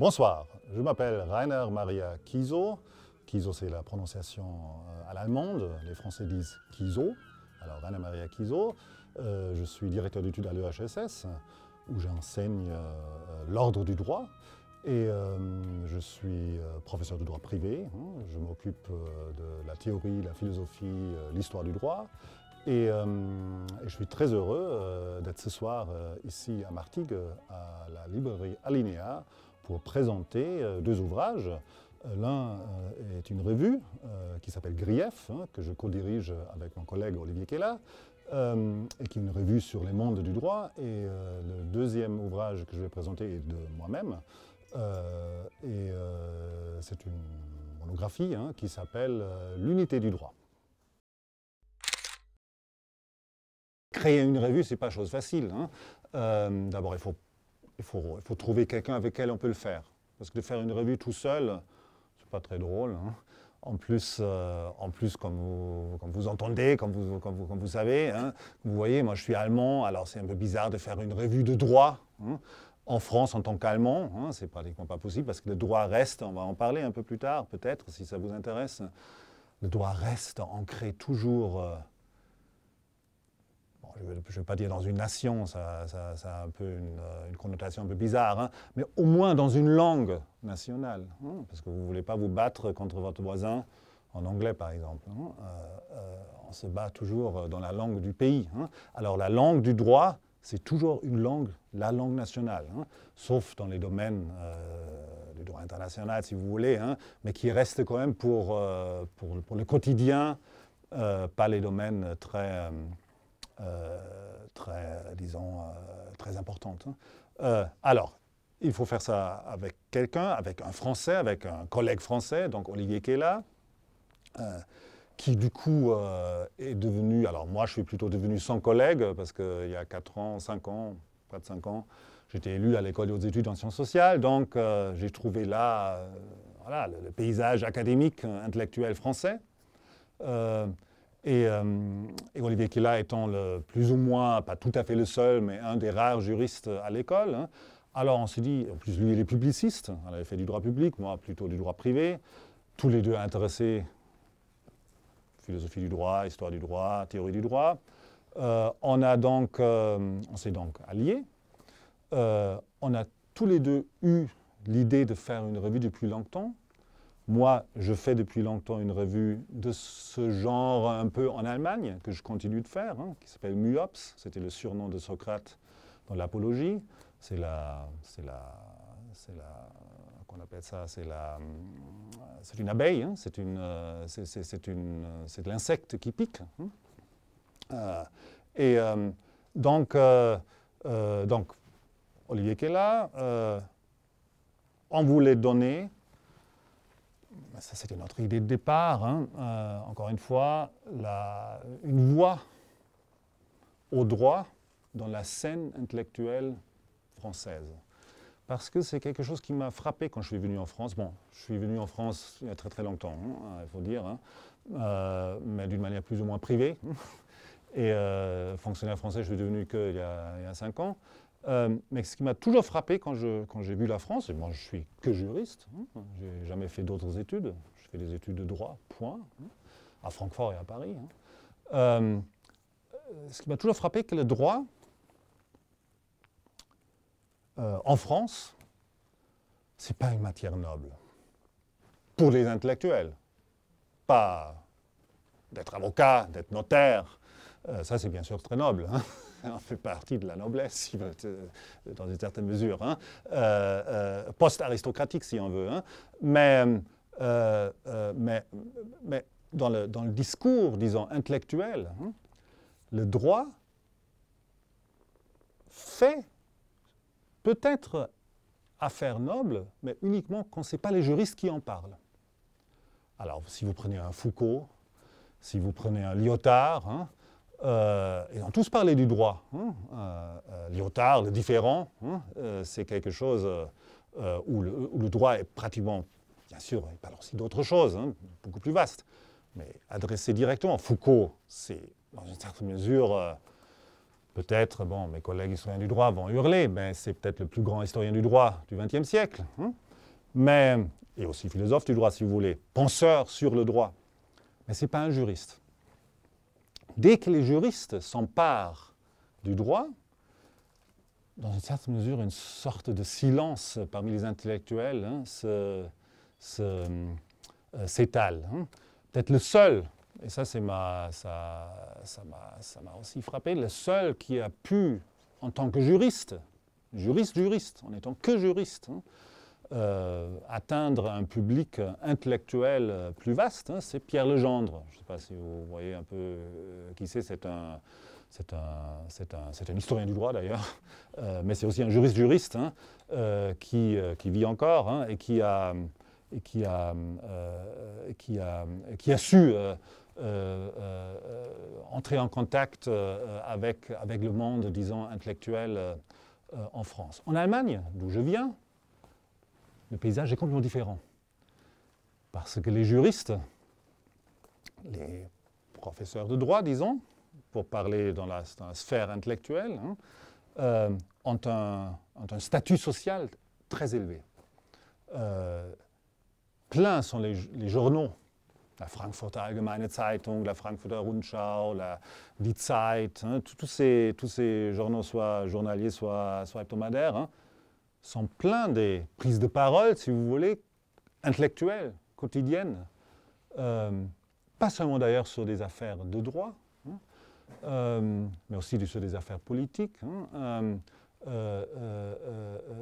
Bonsoir, je m'appelle Rainer Maria Kiso. Kiso, c'est la prononciation euh, à l'allemande. Les Français disent Kiso. Alors, Rainer Maria Kiso, euh, je suis directeur d'études à l'EHSS, où j'enseigne euh, l'ordre du droit. Et je suis professeur de droit privé. Hein. Je m'occupe de la théorie, la philosophie, l'histoire du droit. Et, je suis très heureux d'être ce soir ici à Martigues, à la librairie Alinea, présenter euh, deux ouvrages. Euh, l'un euh, est une revue qui s'appelle Grief, hein, que je co-dirige avec mon collègue Olivier Kella, et qui est une revue sur les mondes du droit. Et le deuxième ouvrage que je vais présenter est de moi-même. et c'est une monographie hein, qui s'appelle L'unité du droit. Créer une revue, c'est pas chose facile. Hein. D'abord, il faut il faut, trouver quelqu'un avec qui on peut le faire. Parce que de faire une revue tout seul, c'est pas très drôle. Hein. En plus, euh, en plus comme, vous, entendez, comme vous, vous, savez, hein, vous voyez, moi je suis allemand, alors c'est un peu bizarre de faire une revue de droit. Hein, en France, en tant qu'allemand, hein, c'est pratiquement pas possible parce que le droit reste, on va en parler un peu plus tard peut-être si ça vous intéresse, le droit reste ancré toujours euh, je ne vais pas dire dans une nation, ça, a un peu une, connotation un peu bizarre, hein, mais au moins dans une langue nationale, hein, parce que vous ne voulez pas vous battre contre votre voisin en anglais par exemple. Hein, euh, euh, on se bat toujours dans la langue du pays. Alors la langue du droit, c'est toujours une langue, la langue nationale, sauf dans les domaines euh, du droit international, si vous voulez, mais qui reste quand même pour le quotidien, pas les domaines très... Euh, très, disons, euh, très importante. Hein. Euh, alors, il faut faire ça avec quelqu'un, avec un Français, avec un collègue français, donc Olivier là qui du coup est devenu, alors moi je suis plutôt devenu son collègue, parce qu'il y a 4 ans, 5 ans, près de 5 ans, j'étais élu à l'école des études en sciences sociales, donc j'ai trouvé là voilà, le, le, paysage académique, intellectuel français. Euh, et, Olivier Killa étant plus ou moins, pas tout à fait le seul, mais un des rares juristes à l'école, hein. alors on s'est dit, en plus lui il est publiciste, on avait fait du droit public, moi plutôt du droit privé, tous les deux intéressés, philosophie du droit, histoire du droit, théorie du droit. Euh, on a donc, euh, on s'est donc alliés, on a tous les deux eu l'idée de faire une revue depuis longtemps, moi, je fais depuis longtemps une revue de ce genre un peu en Allemagne, que je continue de faire, hein, qui s'appelle Muops. C'était le surnom de Socrate dans l'Apologie. C'est la, c'est la, c'est la, qu'on appelle ça, c'est la, une abeille. Hein. c'est une, c'est, une, c'est l'insecte qui pique. Hein. Euh, et euh, donc, euh, donc, Olivier euh, on voulait donner ben, ça c'était notre idée de départ, hein. euh, encore une fois, une voie au droit dans la scène intellectuelle française. Parce que c'est quelque chose qui m'a frappé quand je suis venu en France. Bon, je suis venu en France il y a très très longtemps, hein, il faut dire, hein. euh, mais d'une manière plus ou moins privée. Et euh, fonctionnaire français, je suis devenu qu'il y, a cinq ans. Euh, mais ce qui m'a toujours frappé quand, j'ai vu la France, et moi je ne suis que juriste, hein, j'ai jamais fait d'autres études, je fais des études de droit, point, hein, à Francfort et à Paris. Hein. Euh, euh, ce qui m'a toujours frappé, que le droit en France, n'est pas une matière noble. Pour les intellectuels, pas d'être avocat, d'être notaire, ça c'est bien sûr très noble. On fait partie de la noblesse, euh, dans une certaine mesure, hein. euh, euh, post-aristocratique si on veut. Hein. mais, mais, mais dans, le, dans, le, discours, disons, intellectuel, hein, le droit fait peut-être affaire noble, mais uniquement quand ce n'est pas les juristes qui en parlent. Alors, si vous prenez un Foucault, si vous prenez un Lyotard, euh, ils ont tous parlé du droit. Hein? Euh, euh, Lyotard, le différent, hein. c'est quelque chose où le, droit est pratiquement, bien sûr, il parle aussi d'autres choses, hein, beaucoup plus vaste, mais adressé directement. Foucault, c'est dans une certaine mesure, peut-être, bon, mes collègues historiens du droit vont hurler, mais c'est peut-être le plus grand historien du droit du XXe siècle. Hein. mais, et aussi philosophe du droit, si vous voulez, penseur sur le droit. Mais ce n'est pas un juriste dès que les juristes s'emparent du droit, dans une certaine mesure, une sorte de silence parmi les intellectuels hein, euh, s'étale. Hein. Peut-être le seul, et ça ma, ça, m'a aussi frappé, le seul qui a pu, en tant que juriste, juriste, juriste, en étant que juriste, hein, euh, atteindre un public intellectuel euh, plus vaste, hein, c'est Pierre Legendre. Je ne sais pas si vous voyez un peu euh, qui c'est, c'est un, c'est un, un, historien du droit d'ailleurs, mais c'est aussi un juriste-juriste hein, qui, qui, vit encore hein, et qui a, et qui a, qui a, qui a su entrer en contact avec, avec le monde, disons, intellectuel en France. En Allemagne, d'où je viens, le paysage est complètement différent. Parce que les juristes, les professeurs de droit, disons, pour parler dans la, sphère intellectuelle, hein, euh, ont, un, statut social très élevé. Euh, plein sont les, journaux, la Frankfurter Allgemeine Zeitung, la Frankfurter Rundschau, la Die Zeit, hein, tous ces, journaux, soit journaliers, soit, hebdomadaires, hein, sont pleins des prises de parole, si vous voulez, intellectuelles, quotidiennes. Euh, pas seulement d'ailleurs sur des affaires de droit, hein, euh, mais aussi sur des affaires politiques. Hein, euh,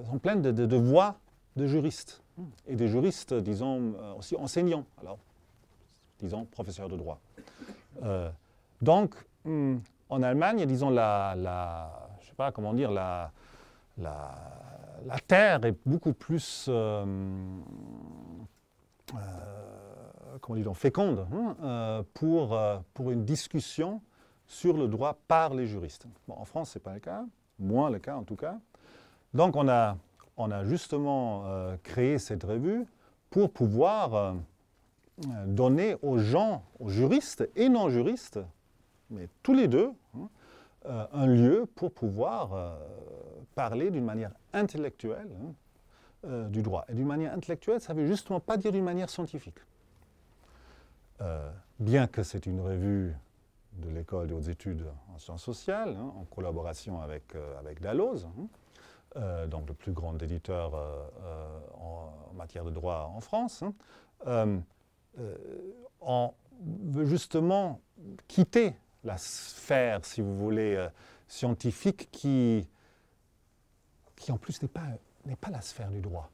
sont pleins de, voix de juristes, hein, et des juristes, disons, aussi enseignants, alors, disons, professeurs de droit. donc, hmm, en Allemagne, disons, la, la, je sais pas comment dire, la, la la Terre est beaucoup plus euh, euh, comment dit féconde hein, euh, pour, une discussion sur le droit par les juristes. en France, ce n'est pas le cas, moins le cas en tout cas. Donc on a, justement créé cette revue pour pouvoir donner aux gens, aux juristes et non-juristes, mais tous les deux, hein, euh, un lieu pour pouvoir euh, parler d'une manière intellectuelle hein, euh, du droit. Et d'une manière intellectuelle, ça ne veut justement pas dire d'une manière scientifique. bien que c'est une revue de l'école des hautes études en sciences sociales, hein, en collaboration avec, avec Dalloz, hein, donc le plus grand éditeur en, en, matière de droit en France, on veut justement quitter la sphère, si vous voulez, euh, scientifique qui, en plus n'est pas, la sphère du droit.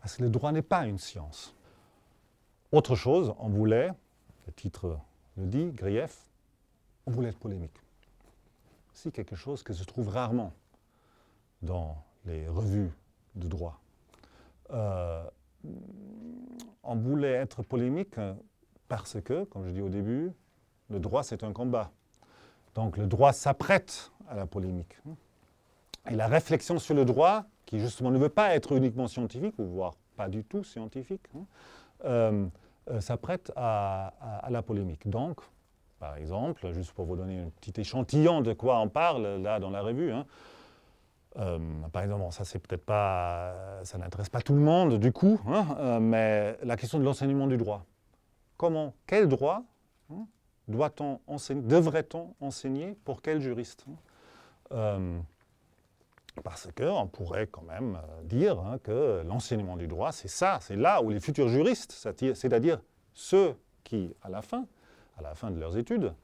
Parce que le droit n'est pas une science. Autre chose, on voulait, le titre le dit, grief, on voulait être polémique. C'est quelque chose que se trouve rarement dans les revues de droit. Euh, on voulait être polémique parce que, comme je dis au début, le droit, c'est un combat. Donc le droit s'apprête à la polémique. Et la réflexion sur le droit, qui justement ne veut pas être uniquement scientifique, ou voire pas du tout scientifique, hein, euh, euh, s'apprête à, la polémique. Donc, par exemple, juste pour vous donner un petit échantillon de quoi on parle là dans la revue, hein, euh, par exemple, ça c'est peut-être pas, ça n'intéresse pas tout le monde du coup, hein, mais la question de l'enseignement du droit. Comment, quel droit doit-on enseigner, devrait-on enseigner pour quel juriste hein euh, Parce qu'on pourrait quand même euh, dire hein, que l'enseignement du droit, c'est ça, c'est là où les futurs juristes, c'est-à-dire ceux qui, à la fin, à la fin de leurs études,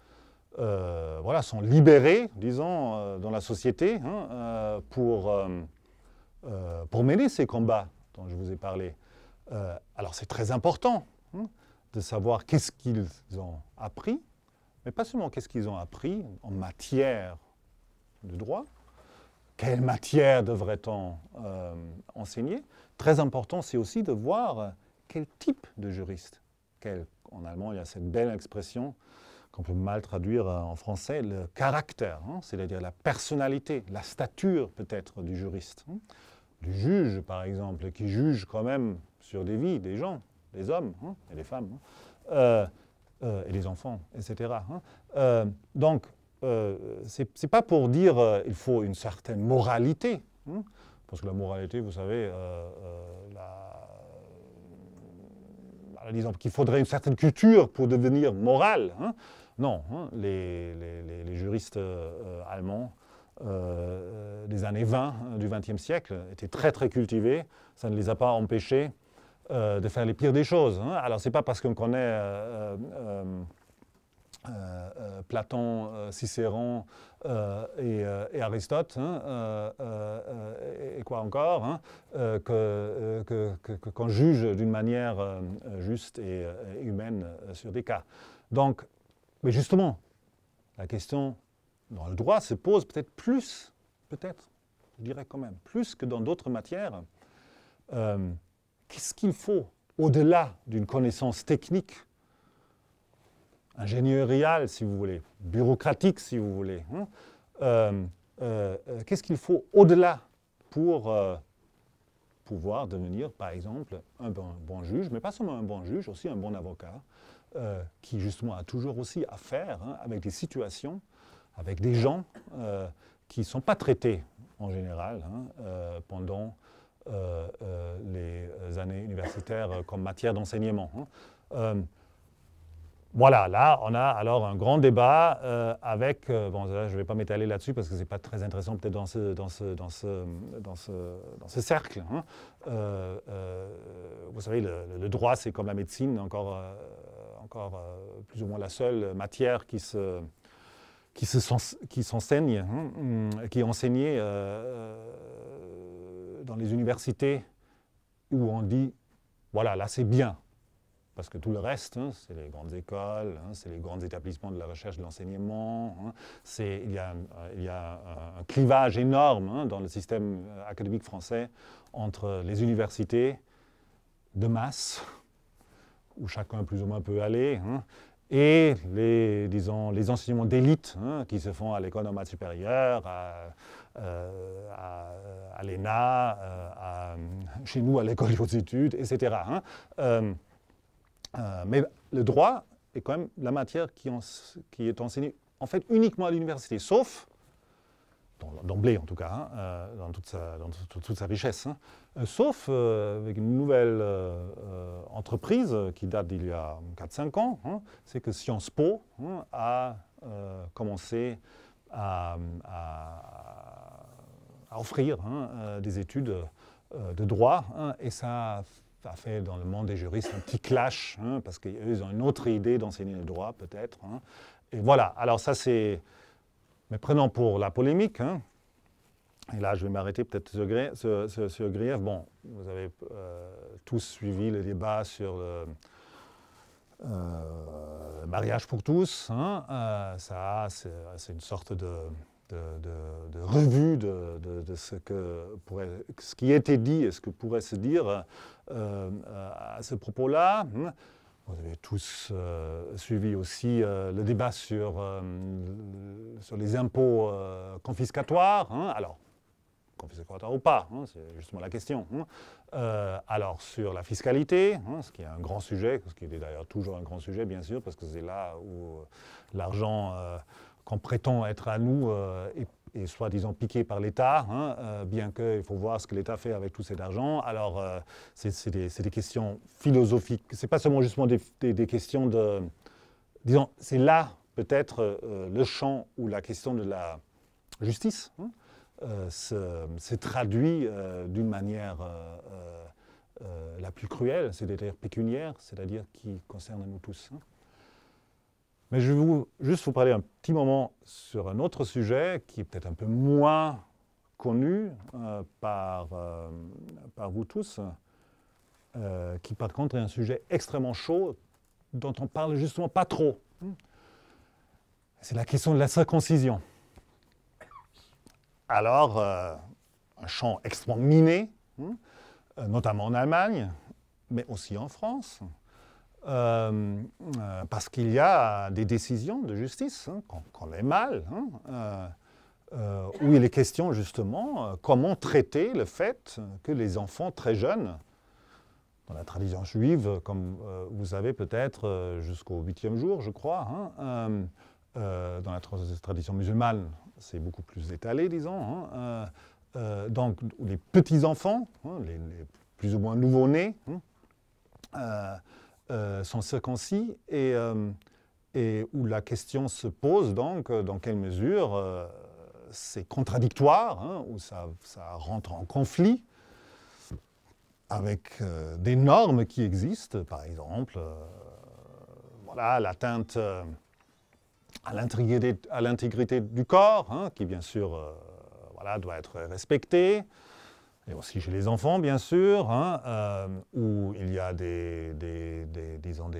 euh, voilà, sont libérés, disons, dans la société hein, pour, pour mener ces combats dont je vous ai parlé. alors c'est très important de savoir qu'est-ce qu'ils ont appris, mais pas seulement qu'est-ce qu'ils ont appris en matière de droit, quelle matière devrait-on euh, enseigner Très important, c'est aussi de voir quel type de juriste. Quel, en allemand, il y a cette belle expression qu'on peut mal traduire euh, en français, le caractère, hein, c'est-à-dire la personnalité, la stature peut-être du juriste. Hein. Du juge, par exemple, qui juge quand même sur des vies, des gens, des hommes hein, et des femmes. Euh, euh, et les enfants, etc. Hein. Euh, donc, euh, ce n'est pas pour dire qu'il faut une certaine moralité, hein. parce que la moralité, vous savez, la, disons qu'il faudrait une certaine culture pour devenir moral. Hein. Non, les, juristes allemands des années 20 du XXe siècle étaient très très cultivés. Ça ne les a pas empêchés euh, de faire les pires des choses. Hein. Alors, ce n'est pas parce qu'on connaît euh, euh, Platon, Cicéron et, Aristote, hein, et quoi encore, hein, qu'on juge d'une manière juste et, humaine sur des cas. Donc, mais justement, la question dans le droit se pose peut-être plus, peut-être, je dirais quand même, plus que dans d'autres matières. Qu'est-ce qu'il faut au-delà d'une connaissance technique, ingénieriale, si vous voulez, bureaucratique si vous voulez hein. euh, euh, euh, Qu'est-ce qu'il faut au-delà pour pouvoir devenir, par exemple, un bon, juge, mais pas seulement un bon juge, aussi un bon avocat, qui justement a toujours aussi affaire hein, avec des situations, avec des gens qui ne sont pas traités en général hein, pendant euh, euh, les années universitaires euh, comme matière d'enseignement. Hein. Voilà, là, on a alors un grand débat avec, bon, là, je ne vais pas m'étaler là-dessus parce que ce n'est pas très intéressant peut-être dans ce, dans, ce, dans, ce, dans, ce, dans ce cercle. Hein. vous savez, le, droit, c'est comme la médecine, encore, encore plus ou moins la seule matière qui se qui s'enseigne, se hein, qui est enseignée dans les universités où on dit, voilà, là c'est bien, parce que tout le reste, hein, c'est les grandes écoles, hein, c'est les grands établissements de la recherche de l'enseignement, il hein. il y a euh, euh, un clivage énorme dans le système euh, académique français entre les universités de masse, où chacun plus ou moins peut aller, et les, disons, les enseignements d'élite hein, qui se font à l'école normale supérieure, à, euh, à, l'ENA, euh, chez nous à l'école des études, etc. Hein. Euh, mais le droit est quand même la matière qui, qui est enseignée en fait uniquement à l'université, sauf d'emblée en tout cas, hein, euh, dans, toute sa, dans toute sa richesse, hein. euh, sauf euh, avec une nouvelle entreprise qui date d'il y a 4-5 ans, hein, c'est que Sciences Po a commencé à, à, à offrir des études de droit, et ça a fait dans le monde des juristes un petit clash, parce qu'ils ont une autre idée d'enseigner le droit peut-être. et voilà, alors ça c'est... Mais prenons pour la polémique, hein. et là je vais m'arrêter peut-être sur, grief. Bon, vous avez euh, tous suivi le débat euh, sur le mariage pour tous. Hein. Euh, ça, c'est une sorte de, revue de, ce, que pourrait, ce, qui était dit et ce que pourrait se dire à ce propos-là. Hein. Vous avez tous euh, suivi aussi euh, le débat sur, euh, sur les impôts confiscatoires. Hein. Alors, confiscatoires ou pas, hein, c'est justement la question. Hein. alors, sur la fiscalité, ce qui est un grand sujet, ce qui est d'ailleurs toujours un grand sujet, bien sûr, parce que c'est là où l'argent qu'on prétend être à nous est et soi-disant piqué par l'État, hein, euh, bien qu'il faut voir ce que l'État fait avec tout cet argent. Alors, euh, c'est des, questions philosophiques. Ce n'est pas seulement justement des, questions de... Disons, c'est là peut-être euh, le champ où la question de la justice hein, s'est se, traduit d'une manière la plus cruelle, c'est-à-dire pécuniaire, c'est-à-dire qui concerne nous tous. Hein. Mais je vais juste vous parler un petit moment sur un autre sujet qui est peut-être un peu moins connu euh, euh, par, vous tous, euh, qui par contre est un sujet extrêmement chaud dont on ne parle justement pas trop. C'est la question de la circoncision. Alors, un champ extrêmement miné, hein, notamment en Allemagne, mais aussi en France. Euh, euh, parce qu'il y a des décisions de justice hein, quand on est mal, hein, euh, où il est question justement comment traiter le fait que les enfants très jeunes, dans la tradition juive, comme vous savez peut-être jusqu'au huitième jour, je crois, hein, dans la tradition musulmane, c'est beaucoup plus étalé, disons. donc, les petits-enfants, les, les, plus ou moins nouveau-nés, euh, sont circoncis euh, et, où la question se pose donc euh, dans quelle mesure c'est contradictoire, hein, où ça, rentre en conflit avec des normes qui existent, par exemple, l'atteinte à l'intégrité du corps, hein, qui bien sûr voilà, doit être respectée, et aussi chez les enfants, bien sûr, hein, euh, où il y a des,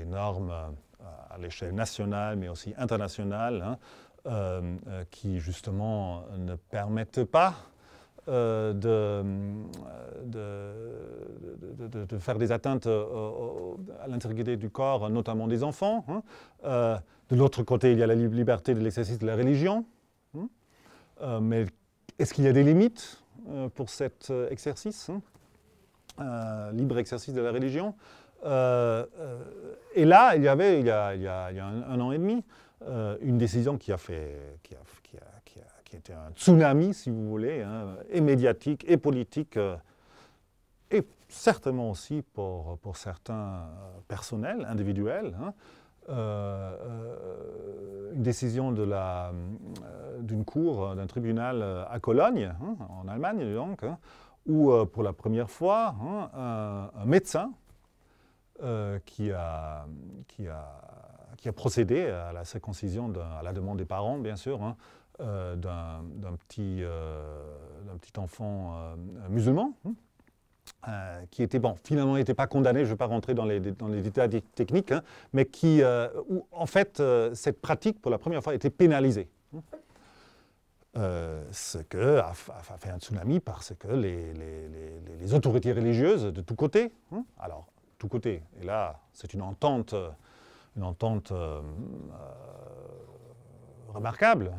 normes euh, à l'échelle nationale, mais aussi internationale, hein, euh, qui justement ne permettent pas de, faire des atteintes à l'intégrité du corps, notamment des enfants. Hein. de l'autre côté, il y a la liberté de l'exercice de la religion. mais est-ce qu'il y a des limites euh, pour cet euh, exercice, hein, euh, libre exercice de la religion. et là, il y avait, il y a, il y a, un, an et demi, une décision qui a fait, qui a, qui a, qui a qui été un tsunami, si vous voulez, hein, et médiatique, et politique, et certainement aussi pour, pour certains personnels, individuels, hein. Euh, euh, une décision euh, d'une cour, d'un tribunal à Cologne, hein, en Allemagne donc, hein, où pour la première fois, hein, un, médecin qui a, procédé à la circoncision, à la demande des parents bien sûr, d'un petit, enfant musulman, euh, qui était, bon, finalement n'était pas condamné, je ne vais pas rentrer dans les, dans détails techniques, hein, mais qui, euh, en fait, euh, cette pratique, pour la première fois, était pénalisée. ce que a, fait un tsunami parce que les, autorités religieuses de tous côtés, hein, alors, tous côtés, et là, c'est une entente, une entente remarquable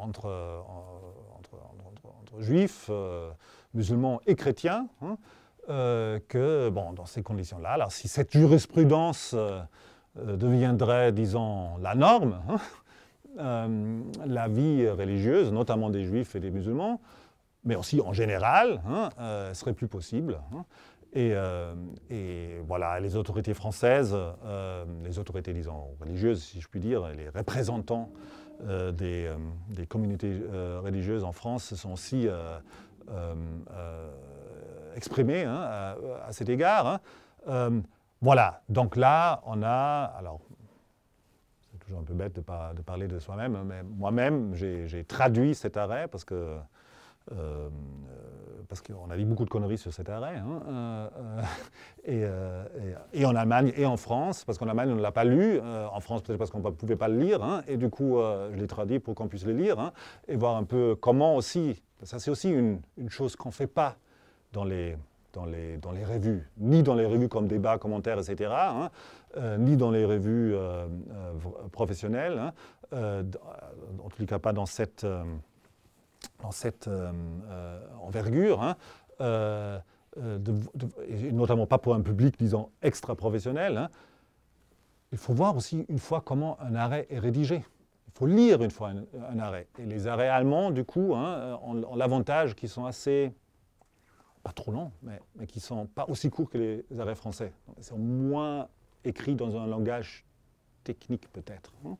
entre, juifs, musulmans et chrétiens, hein, euh, que bon, dans ces conditions-là, alors si cette jurisprudence euh, euh, deviendrait, disons, la norme, hein, la vie religieuse, notamment des juifs et des musulmans, mais aussi en général, hein, serait plus possible. Hein. Et, voilà, les autorités françaises, les autorités, disons, religieuses, si je puis dire, les représentants des, des, communautés religieuses en France sont aussi euh, euh, exprimé hein, à, cet égard. Hein. Euh, voilà, donc là, on a, alors c'est toujours un peu bête de, de parler de soi-même, hein, mais moi-même, j'ai traduit cet arrêt parce que parce qu'on a dit beaucoup de conneries sur cet arrêt. et, en Allemagne et en France, parce qu'en Allemagne, on ne l'a pas lu. en France, peut-être parce qu'on ne pouvait pas le lire. et du coup, je l'ai traduit pour qu'on puisse le lire et voir un peu comment aussi ça, c'est aussi une, chose qu'on ne fait pas dans les, revues, ni dans les revues comme débat, commentaires, etc., hein, euh, ni dans les revues euh, euh, professionnelles, hein, en tous cas pas dans cette, envergure, et notamment pas pour un public, disons, extra-professionnel. Hein. Il faut voir aussi une fois comment un arrêt est rédigé faut lire une fois un, arrêt. Et les arrêts allemands, du coup, hein, ont, l'avantage qu'ils sont assez, pas trop longs, mais, mais qui ne sont pas aussi courts que les arrêts français. Ils sont moins écrits dans un langage technique peut-être. Hein.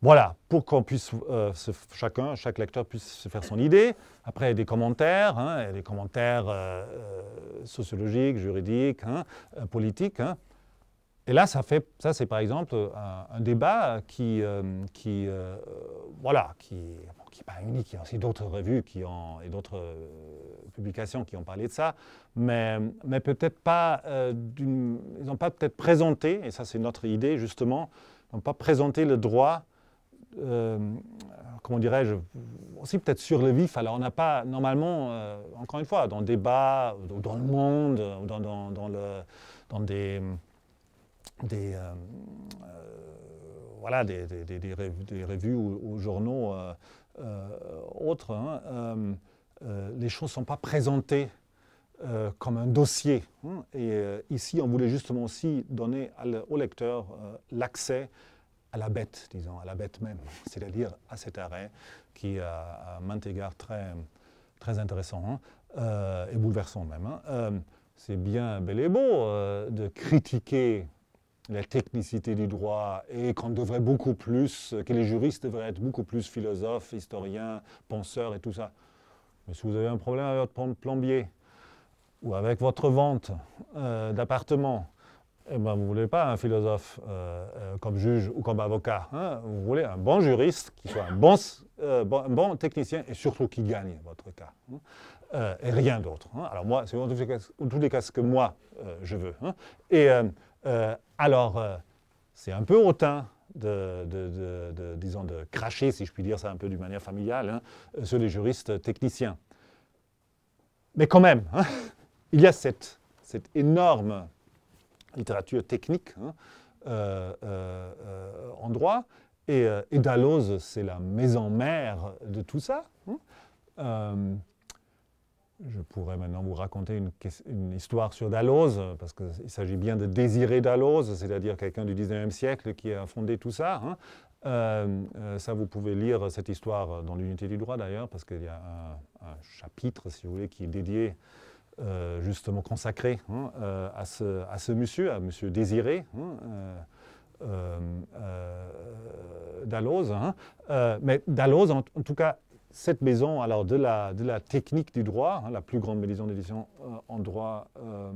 Voilà, pour qu'on puisse, euh, chacun, chaque lecteur puisse se faire son idée. Après, il y a des commentaires, hein, il y a des commentaires euh, euh, sociologiques, juridiques, politiques. Et là, ça, fait, ça c'est par exemple euh, un, débat qui, euh, euh, voilà, qui n'est pas unique, il y a aussi d'autres revues qui ont, et d'autres publications qui ont parlé de ça, mais, mais peut-être pas, d'une, ils n'ont pas peut-être présenté, et ça c'est notre idée justement, ils n'ont pas présenté le droit, comment dirais-je, aussi peut-être sur le vif. Alors on n'a pas, normalement, encore une fois, dans le débat, dans, le monde, dans, dans, dans le, dans des des, euh, euh, voilà, des, revues ou, journaux euh, autres, hein, les choses ne sont pas présentées comme un dossier. Hein. Et ici, on voulait justement aussi donner au lecteur l'accès à la bête, disons, à la bête même, c'est-à-dire à cet arrêt qui, est à maintes très, très intéressant hein, et bouleversant même. c'est bien bel et beau de critiquer la technicité du droit et qu'on devrait beaucoup plus, que les juristes devraient être beaucoup plus philosophes, historiens, penseurs et tout ça. Mais si vous avez un problème avec votre plombier ou avec votre vente euh, d'appartement, eh ben, vous ne voulez pas un philosophe euh, euh, comme juge ou comme avocat. Hein. Vous voulez un bon juriste qui soit un bon, technicien et surtout qui gagne votre cas. Hein. et rien d'autre. Hein. Alors moi, c'est en tous les cas ce que moi je veux. Et euh, alors, euh, c'est un peu hautain de, disons, de cracher, si je puis dire ça un peu d'une manière familiale, hein, euh, sur les juristes techniciens. Mais quand même, hein, il y a cette, énorme littérature technique hein, en droit, et, Dalloz, c'est la maison mère de tout ça je pourrais maintenant vous raconter une, histoire sur Dalloz, parce qu'il s'agit bien de Désiré Dalloz, c'est-à-dire quelqu'un du 19e siècle qui a fondé tout ça. Hein. Euh, euh, ça, vous pouvez lire cette histoire dans l'unité du droit d'ailleurs, parce qu'il y a un, chapitre, si vous voulez, qui est dédié, euh, justement consacré hein, à, ce, à, ce, monsieur, à monsieur Désiré. Hein, Dalloz. Hein. mais Dalloz, en, tout cas, cette maison, alors de la, de la technique du droit, hein, la plus grande maison d'édition euh, en droit, euh,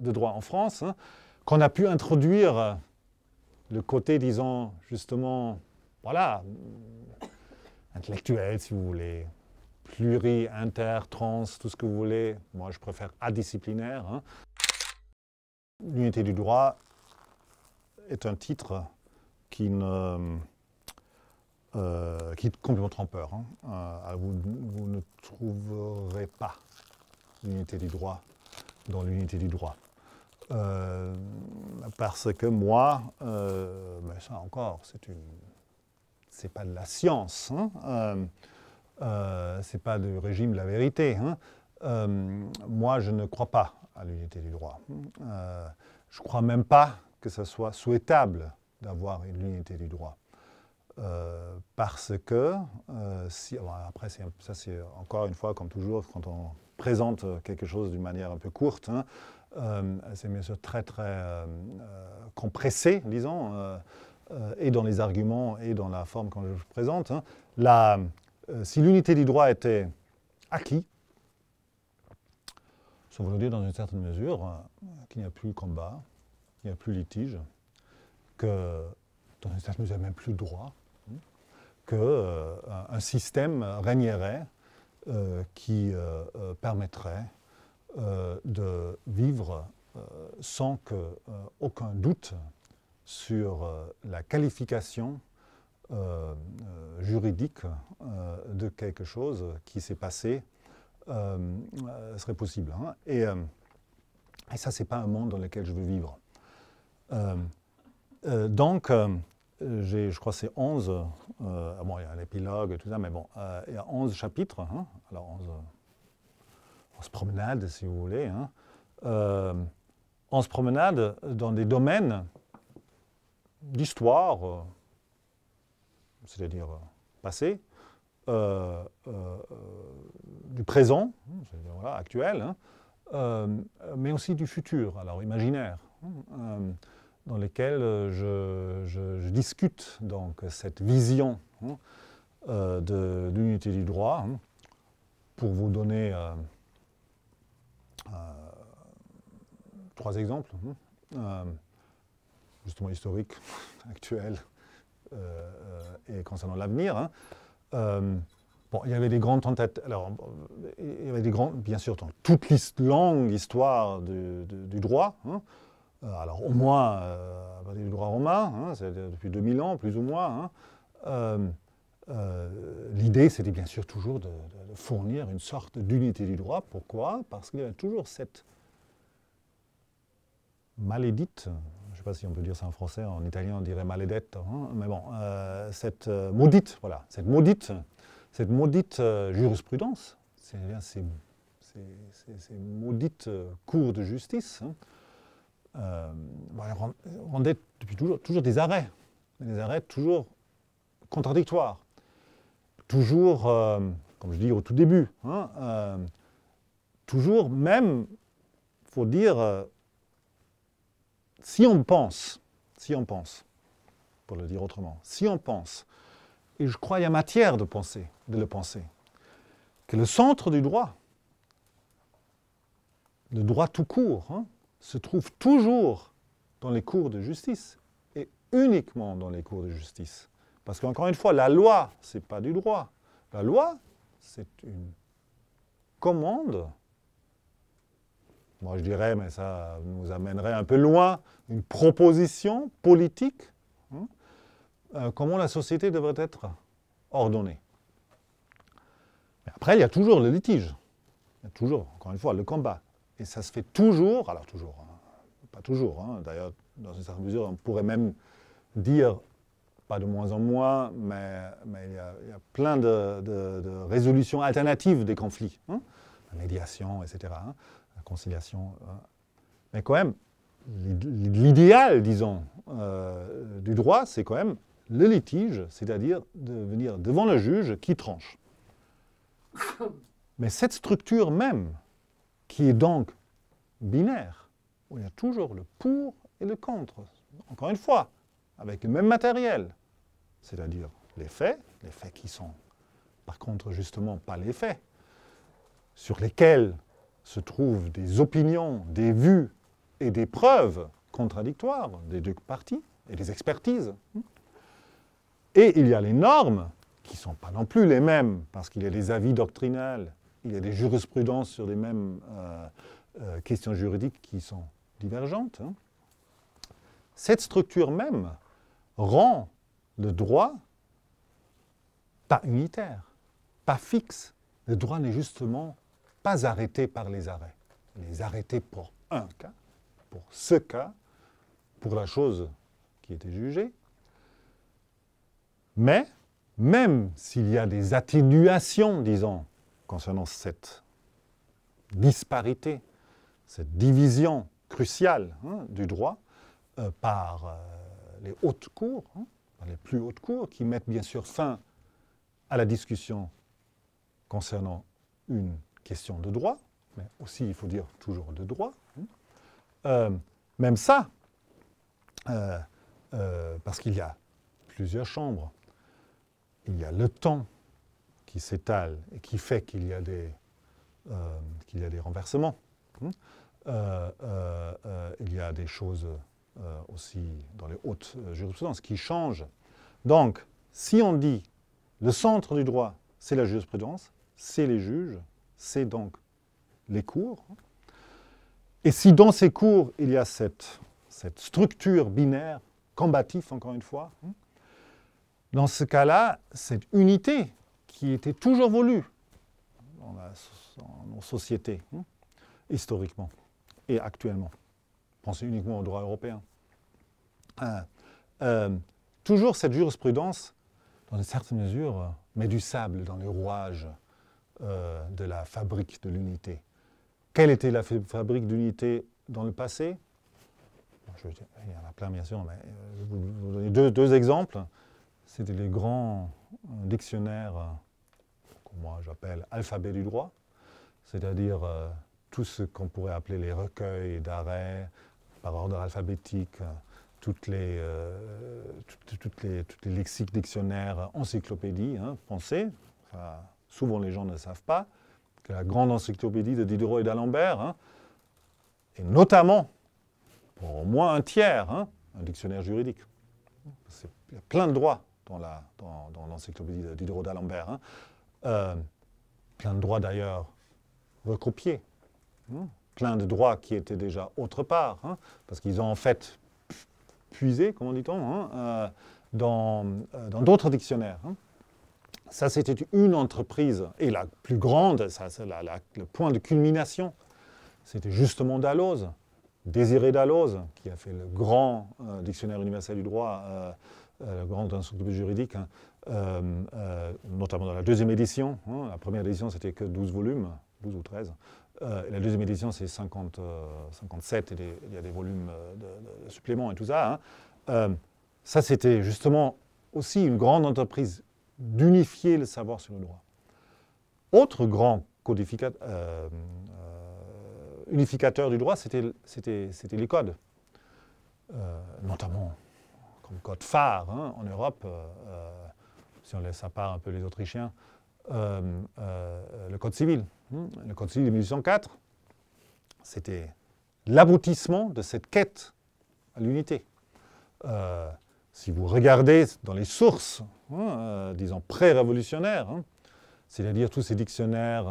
de droit en France, hein, qu'on a pu introduire euh, le côté, disons, justement, voilà, intellectuel, si vous voulez, pluri, inter, trans, tout ce que vous voulez. Moi, je préfère adisciplinaire. Hein. L'unité du droit est un titre qui ne euh, qui complètement trompeur. Hein. Euh, vous, ne trouverez pas l'unité du droit dans l'unité du droit. Euh, parce que moi, mais euh, ben ça encore, c'est une, c'est pas de la science, hein. c'est pas du régime de la vérité. Hein. moi, je ne crois pas à l'unité du droit. je crois même pas que ce soit souhaitable d'avoir l'unité du droit. Euh, parce que, euh, si, après, ça c'est encore une fois, comme toujours, quand on présente euh, quelque chose d'une manière un peu courte, hein, c'est bien sûr très très compressé, disons, et dans les arguments et dans la forme que je présente. Hein. si l'unité du droit était acquise, ça veut dire dans une certaine mesure qu'il n'y a plus combat, qu'il n'y a plus litige, que dans une certaine mesure, même plus droit, qu'un euh, système régnerait euh, qui euh, permettrait de vivre sans que, aucun doute sur la qualification juridique de quelque chose qui s'est passé serait possible. Hein. Et, et, ça, ce n'est pas un monde dans lequel je veux vivre. donc, euh, j'ai, je crois, c'est 11, euh, ah il y a l'épilogue et tout ça, mais bon, euh, il y a 11 chapitres, hein. alors 11, 11, euh, promenades, si vous voulez, hein, euh, 11 promenades dans des domaines d'histoire, euh, c'est-à-dire passé, du présent, actuel, hein. mais aussi du futur, alors imaginaire. Hein dans lesquels euh, je, discute donc cette vision hein, euh, de, l'unité du droit. Hein, pour vous donner euh, trois exemples, hein, justement historiques, actuels et concernant l'avenir. Bon, il y avait des grandes tentatives. Alors, il y avait des grands, bien sûr, dans toute longue histoire du, droit, euh, alors au moins euh, à partir du droit romain, hein, cest depuis 2000 ans plus ou moins, hein, euh, l'idée, c'était bien sûr toujours de, fournir une sorte d'unité du droit. Pourquoi Parce qu'il y a toujours cette malédite, je ne sais pas si on peut dire ça en français, en italien on dirait malédette, hein, mais bon, cette maudite, voilà, cette maudite, cette maudite jurisprudence, c'est ces, maudites cours de justice, euh, bah, rendait depuis toujours, toujours des arrêts, des arrêts toujours contradictoires, toujours, euh, comme je dis au tout début, hein, euh, toujours même, il faut dire, si on pense, si on pense, pour le dire autrement, si on pense, et je crois qu'il y a matière de penser, de le penser, que le centre du droit, le droit tout court, hein, se trouve toujours dans les cours de justice et uniquement dans les cours de justice. Parce qu'encore une fois, la loi, ce n'est pas du droit. La loi, c'est une commande. Moi, je dirais, mais ça nous amènerait un peu loin, une proposition politique. Hein, euh, comment la société devrait être ordonnée. Mais après, il y a toujours le litige. Il y a toujours, encore une fois, le combat. Et ça se fait toujours, alors toujours, hein, pas toujours, hein. d'ailleurs, dans une certaine mesure, on pourrait même dire, pas de moins en moins, mais, mais il, y a, plein de, résolutions alternatives des conflits, hein. la médiation, etc., la conciliation. mais quand même, l'idéal, disons, euh, du droit, c'est quand même le litige, c'est-à-dire de venir devant le juge qui tranche. Mais cette structure même, qui est donc binaire, où il y a toujours le pour et le contre, encore une fois, avec le même matériel, c'est-à-dire les faits, les faits qui sont par contre justement pas les faits, sur lesquels se trouvent des opinions, des vues et des preuves contradictoires des deux parties et des expertises. Et il y a les normes, qui ne sont pas non plus les mêmes, parce qu'il y a des avis doctrinales il y a des jurisprudences sur les mêmes euh, euh, questions juridiques qui sont divergentes. Hein. Cette structure même rend le droit pas unitaire, pas fixe. Le droit n'est justement pas arrêté par les arrêts. Les arrêté pour un cas, pour ce cas, pour la chose qui était jugée. Mais, même s'il y a des atténuations, disons, concernant cette disparité, cette division cruciale hein, du droit euh, par euh, les hautes cours, hein, les plus hautes cours, qui mettent bien sûr fin à la discussion concernant une question de droit, mais aussi, il faut dire, toujours de droit. Hein. Euh, même ça, parce qu'il y a plusieurs chambres, il y a le temps qui s'étale et qui fait qu'il y, euh, y, a des renversements. Hein, euh, euh, il y a des choses aussi dans les hautes jurisprudences qui changent. Donc, si on dit le centre du droit, c'est la jurisprudence, c'est les juges, c'est donc les cours. Hein, et si dans ces cours, il y a cette, cette structure binaire, combatif encore une fois, hein, dans ce cas-là, cette unité qui était toujours voulu dans, nos sociétés, hein, historiquement et actuellement. Pensez uniquement au droit européen. Ah, euh, toujours cette jurisprudence, dans une certaine mesure, euh, met du sable dans les rouages euh, de la fabrique de l'unité. Quelle était la fabrique d'unité dans le passé Il y en a plein, bien sûr, mais je vais vous donner deux exemples c'était les grands euh, dictionnaires, euh, que moi j'appelle alphabet du droit, c'est-à-dire euh, tout ce qu'on pourrait appeler les recueils d'arrêts par ordre alphabétique, toutes les, toutes, les, lexiques, dictionnaires, encyclopédies pensées. Hein, souvent les gens ne savent pas que la grande encyclopédie de Diderot et d'Alembert, hein, et notamment, pour au moins un tiers, hein, un dictionnaire juridique. Il y a plein de droits dans l'encyclopédie dans, dans d'Alembert, hein. euh, plein de droits d'ailleurs recopiés, hein. plein de droits qui étaient déjà autre part, hein, parce qu'ils ont en fait puisé, comment dit-on, euh, euh, dans d'autres dictionnaires. Ça, c'était une entreprise, et la plus grande, le point de culmination, c'était justement Dalloz, Désiré Dalloz, qui a fait le grand dictionnaire universel du droit euh, la grande encyclopédie juridique, hein, euh, euh, notamment dans la deuxième édition. Hein, la première édition, c'était que 12 volumes, 12 ou 13. la deuxième édition, c'est 57, et il y a des volumes de, suppléments et tout ça. Hein. ça, c'était justement aussi une grande entreprise d'unifier le savoir sur le droit. Autre grand unificateur du droit, c'était les codes, notamment comme code phare hein, en Europe, euh, euh, si on laisse à part un peu les Autrichiens, euh, le Code civil. Hein, le Code civil de 1804, c'était l'aboutissement de cette quête à l'unité. si vous regardez dans les sources, hein, disons pré-révolutionnaires, c'est-à-dire tous ces dictionnaires,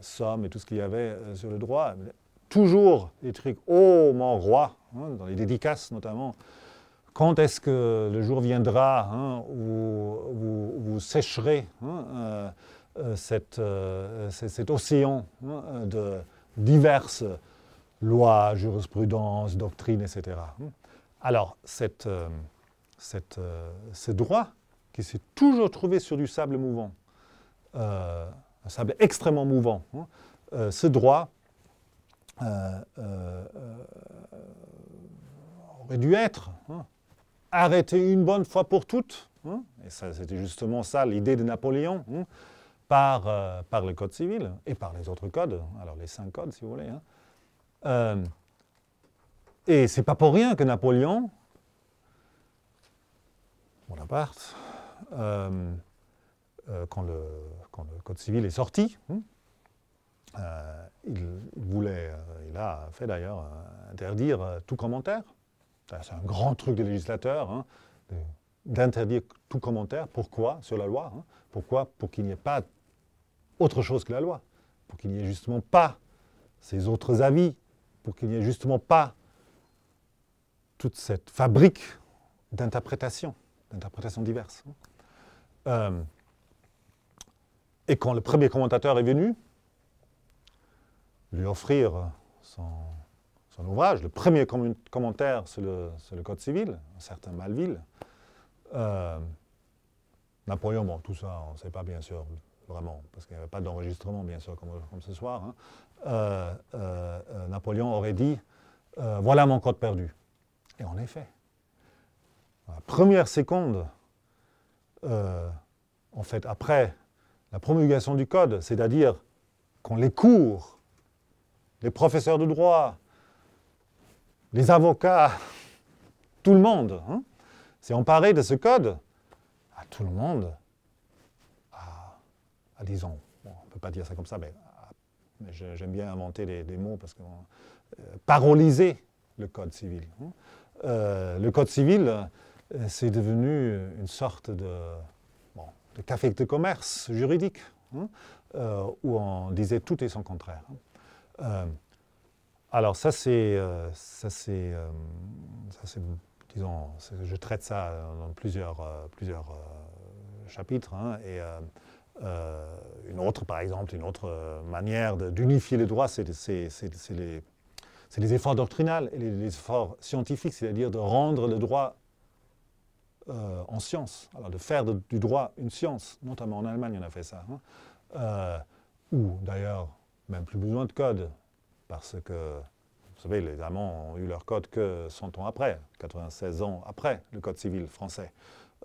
sommes et tout ce qu'il y avait sur le droit, toujours des trucs « Oh mon roi dans les dédicaces notamment quand est-ce que le jour viendra hein, où, vous sécherez hein, euh, euh, euh, cet océan hein, de diverses lois, jurisprudences, doctrines, etc. Alors, ce droit qui s'est toujours trouvé sur du sable mouvant, un sable extrêmement mouvant, ce droit aurait dû être arrêter une bonne fois pour toutes, hein, et c'était justement ça l'idée de Napoléon, hein, par, euh, par le Code civil et par les autres codes, alors les cinq codes si vous voulez. Hein. Euh, et c'est pas pour rien que Napoléon, Bonaparte, euh, euh quand, le, quand, le, Code civil est sorti, il, voulait, il a fait d'ailleurs interdire tout commentaire c'est un grand truc des législateurs, hein, d'interdire tout commentaire. Pourquoi Sur la loi. Hein? Pourquoi Pour qu'il n'y ait pas autre chose que la loi. Pour qu'il n'y ait justement pas ces autres avis. Pour qu'il n'y ait justement pas toute cette fabrique d'interprétations, d'interprétations diverses. Hein. Euh, et quand le premier commentateur est venu, lui offrir son son ouvrage, le premier commentaire sur le, Code civil, un certain Malville. Euh, Napoléon, bon, tout ça, on ne sait pas bien sûr, vraiment, parce qu'il n'y avait pas d'enregistrement, bien sûr, comme, ce soir. Hein. Euh, euh, Napoléon aurait dit Voilà mon code perdu. Et en effet, la première seconde, en fait, après la promulgation du code, c'est-à-dire qu'on les cours, les professeurs de droit, les avocats, tout le monde hein, s'est emparé de ce code. À ah, tout le monde, à, ah, ah, disons, on ne peut pas dire ça comme ça, mais, j'aime bien inventer des, mots parce que euh, paroliser le code civil. Hein. Euh, le code civil, euh, c'est devenu une sorte de, café de commerce juridique, hein, où on disait tout et son contraire. Alors ça c'est, euh, euh, ça c'est, disons, je traite ça dans plusieurs, euh, chapitres. Hein, et une autre, par exemple, une autre manière d'unifier les droits, c'est les, efforts doctrinales et les, efforts scientifiques, c'est-à-dire de rendre le droit en science, alors de faire du droit une science, notamment en Allemagne on a fait ça, hein. Ou d'ailleurs même plus besoin de code, parce que, vous savez, les Allemands ont eu leur code que 100 ans après, 96 ans après le code civil français.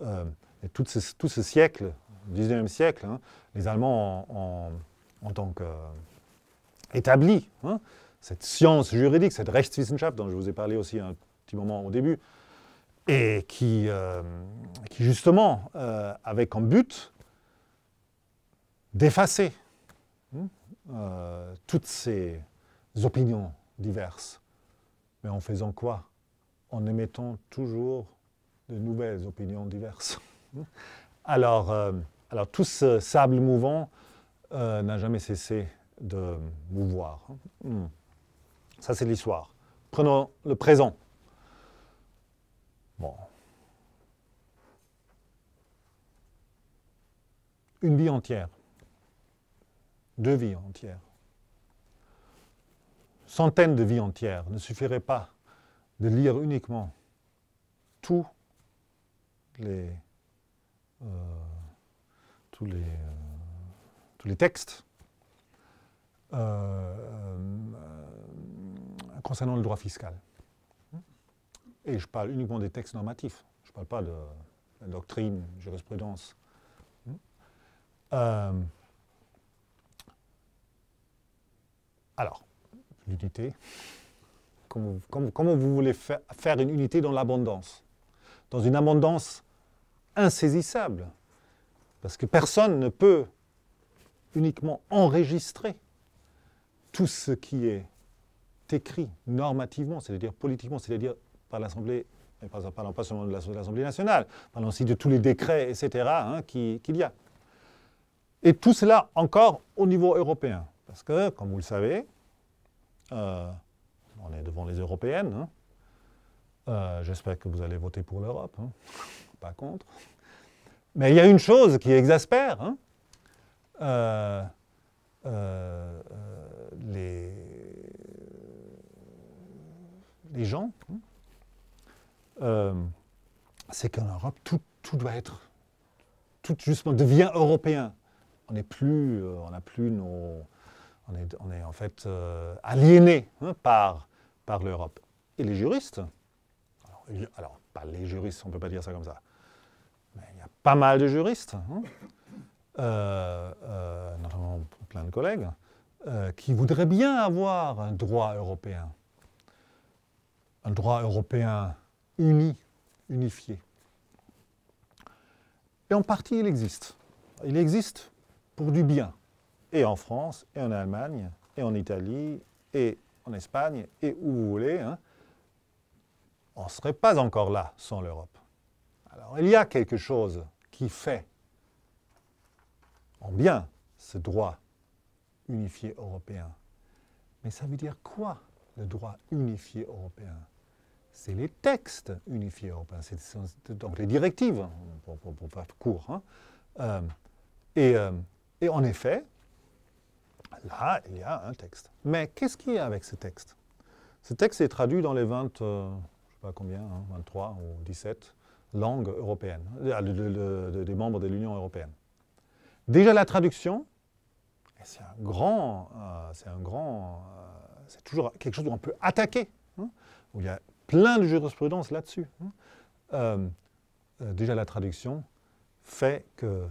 Euh, et tout ce, siècle, 19e siècle, hein, les Allemands ont, euh, établi hein, cette science juridique, cette Rechtswissenschaft dont je vous ai parlé aussi un petit moment au début, et qui, euh, qui justement euh, avait comme but d'effacer hein, toutes ces opinions diverses. Mais en faisant quoi En émettant toujours de nouvelles opinions diverses. Alors, euh, alors tout ce sable mouvant euh, n'a jamais cessé de mouvoir. Hmm. Ça, c'est l'histoire. Prenons le présent. Bon. Une vie entière. Deux vies entières centaines de vies entières. ne suffirait pas de lire uniquement tous les, euh, euh, textes euh, concernant le droit fiscal. Et je parle uniquement des textes normatifs, je ne parle pas de la doctrine, jurisprudence. Hmm. alors, l'unité, comment, comment, vous voulez faire, une unité dans l'abondance Dans une abondance insaisissable, parce que personne ne peut uniquement enregistrer tout ce qui est écrit normativement, c'est-à-dire politiquement, c'est-à-dire par l'Assemblée, mais pas seulement de l'Assemblée nationale, parlons aussi de tous les décrets, etc., hein, qu'il y a. Et tout cela encore au niveau européen. Parce que, comme vous le savez, euh, on est devant les européennes. Hein. Euh, j'espère que vous allez voter pour l'Europe, hein. pas contre. Mais il y a une chose qui exaspère. Hein. Euh, les, gens, c'est qu'en Europe, tout, tout, doit être, tout justement devient européen. On n'est plus, on n'a plus nos, on est, en fait euh, aliéné hein, par, par l'Europe. Et les juristes, alors, pas les juristes, on ne peut pas dire ça comme ça, mais il y a pas mal de juristes, hein, euh, euh, notamment plein de collègues, qui voudraient bien avoir un droit européen, un droit européen uni, unifié. Et en partie, il existe. Il existe pour du bien et en France, et en Allemagne, et en Italie, et en Espagne, et où vous voulez, hein. on ne serait pas encore là sans l'Europe. Alors il y a quelque chose qui fait en bien ce droit unifié européen. Mais ça veut dire quoi le droit unifié européen C'est les textes unifiés européens, c'est donc les directives, pour, pour, pas faire court. Hein. Euh, euh, et en effet, Là, il y a un texte. Mais qu'est-ce qu'il y a avec ce texte Ce texte est traduit dans les 20, euh, je sais pas combien, 23 hein, ou 17 langues européennes, euh, des membres de l'Union européenne. Déjà la traduction, c'est un grand, euh, c'est un grand, c'est toujours quelque chose où on peut attaquer, hein, où il y a plein de jurisprudence là-dessus. Hein. déjà la traduction fait que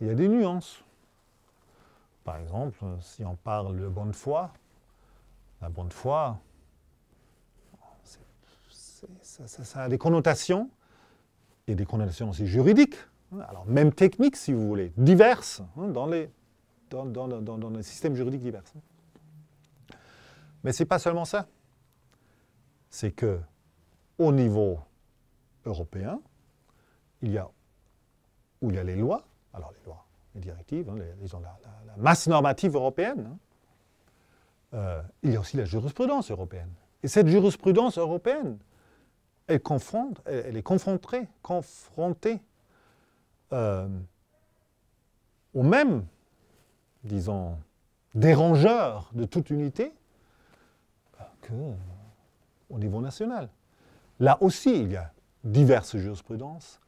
il y a des nuances. Par exemple, euh, si on parle de bonne foi, la bonne foi, ça, a des connotations, et des connotations aussi juridiques, hein, alors même techniques si vous voulez, diverses hein, dans, les, dans, dans, systèmes juridiques divers. Mais ce n'est pas seulement ça. C'est que au niveau européen, il y a où il y a les lois, alors les lois les directives, ils hein, la, masse normative européenne. Hein. Euh, il y a aussi la jurisprudence européenne. Et cette jurisprudence européenne, elle, est confrontée, confrontée même, euh, aux disons, dérangeurs de toute unité euh, qu'au niveau national. Là aussi, il y a diverses jurisprudences,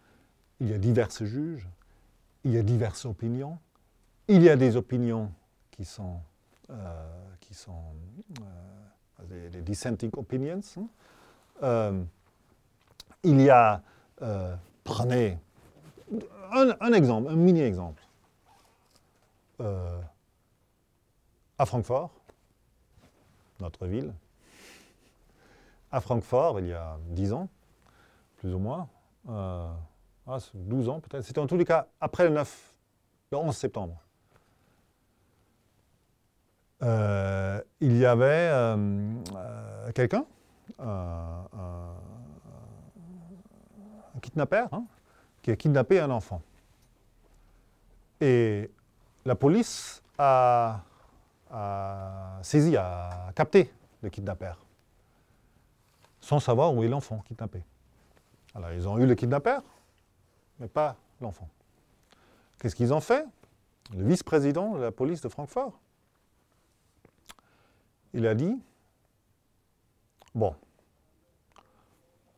il y a diverses juges, il y a diverses opinions. Il y a des opinions qui sont, euh, qui sont euh, des, dissenting opinions. Hein. Euh, il y a, prenez un, exemple, un mini-exemple. à Francfort, notre ville, à Francfort, il y a dix ans, plus ou moins, 12 ah, ans peut-être, c'était en tous les cas après le 9, le 11 septembre. Euh, il y avait euh, euh, quelqu'un, un kidnappeur, hein, qui a kidnappé un enfant. Et la police a, a saisi, a capté le kidnappeur, sans savoir où est l'enfant kidnappé. Alors ils ont eu le kidnappeur, mais pas l'enfant. Qu'est-ce qu'ils ont fait Le vice-président de la police de Francfort. Il a dit, bon,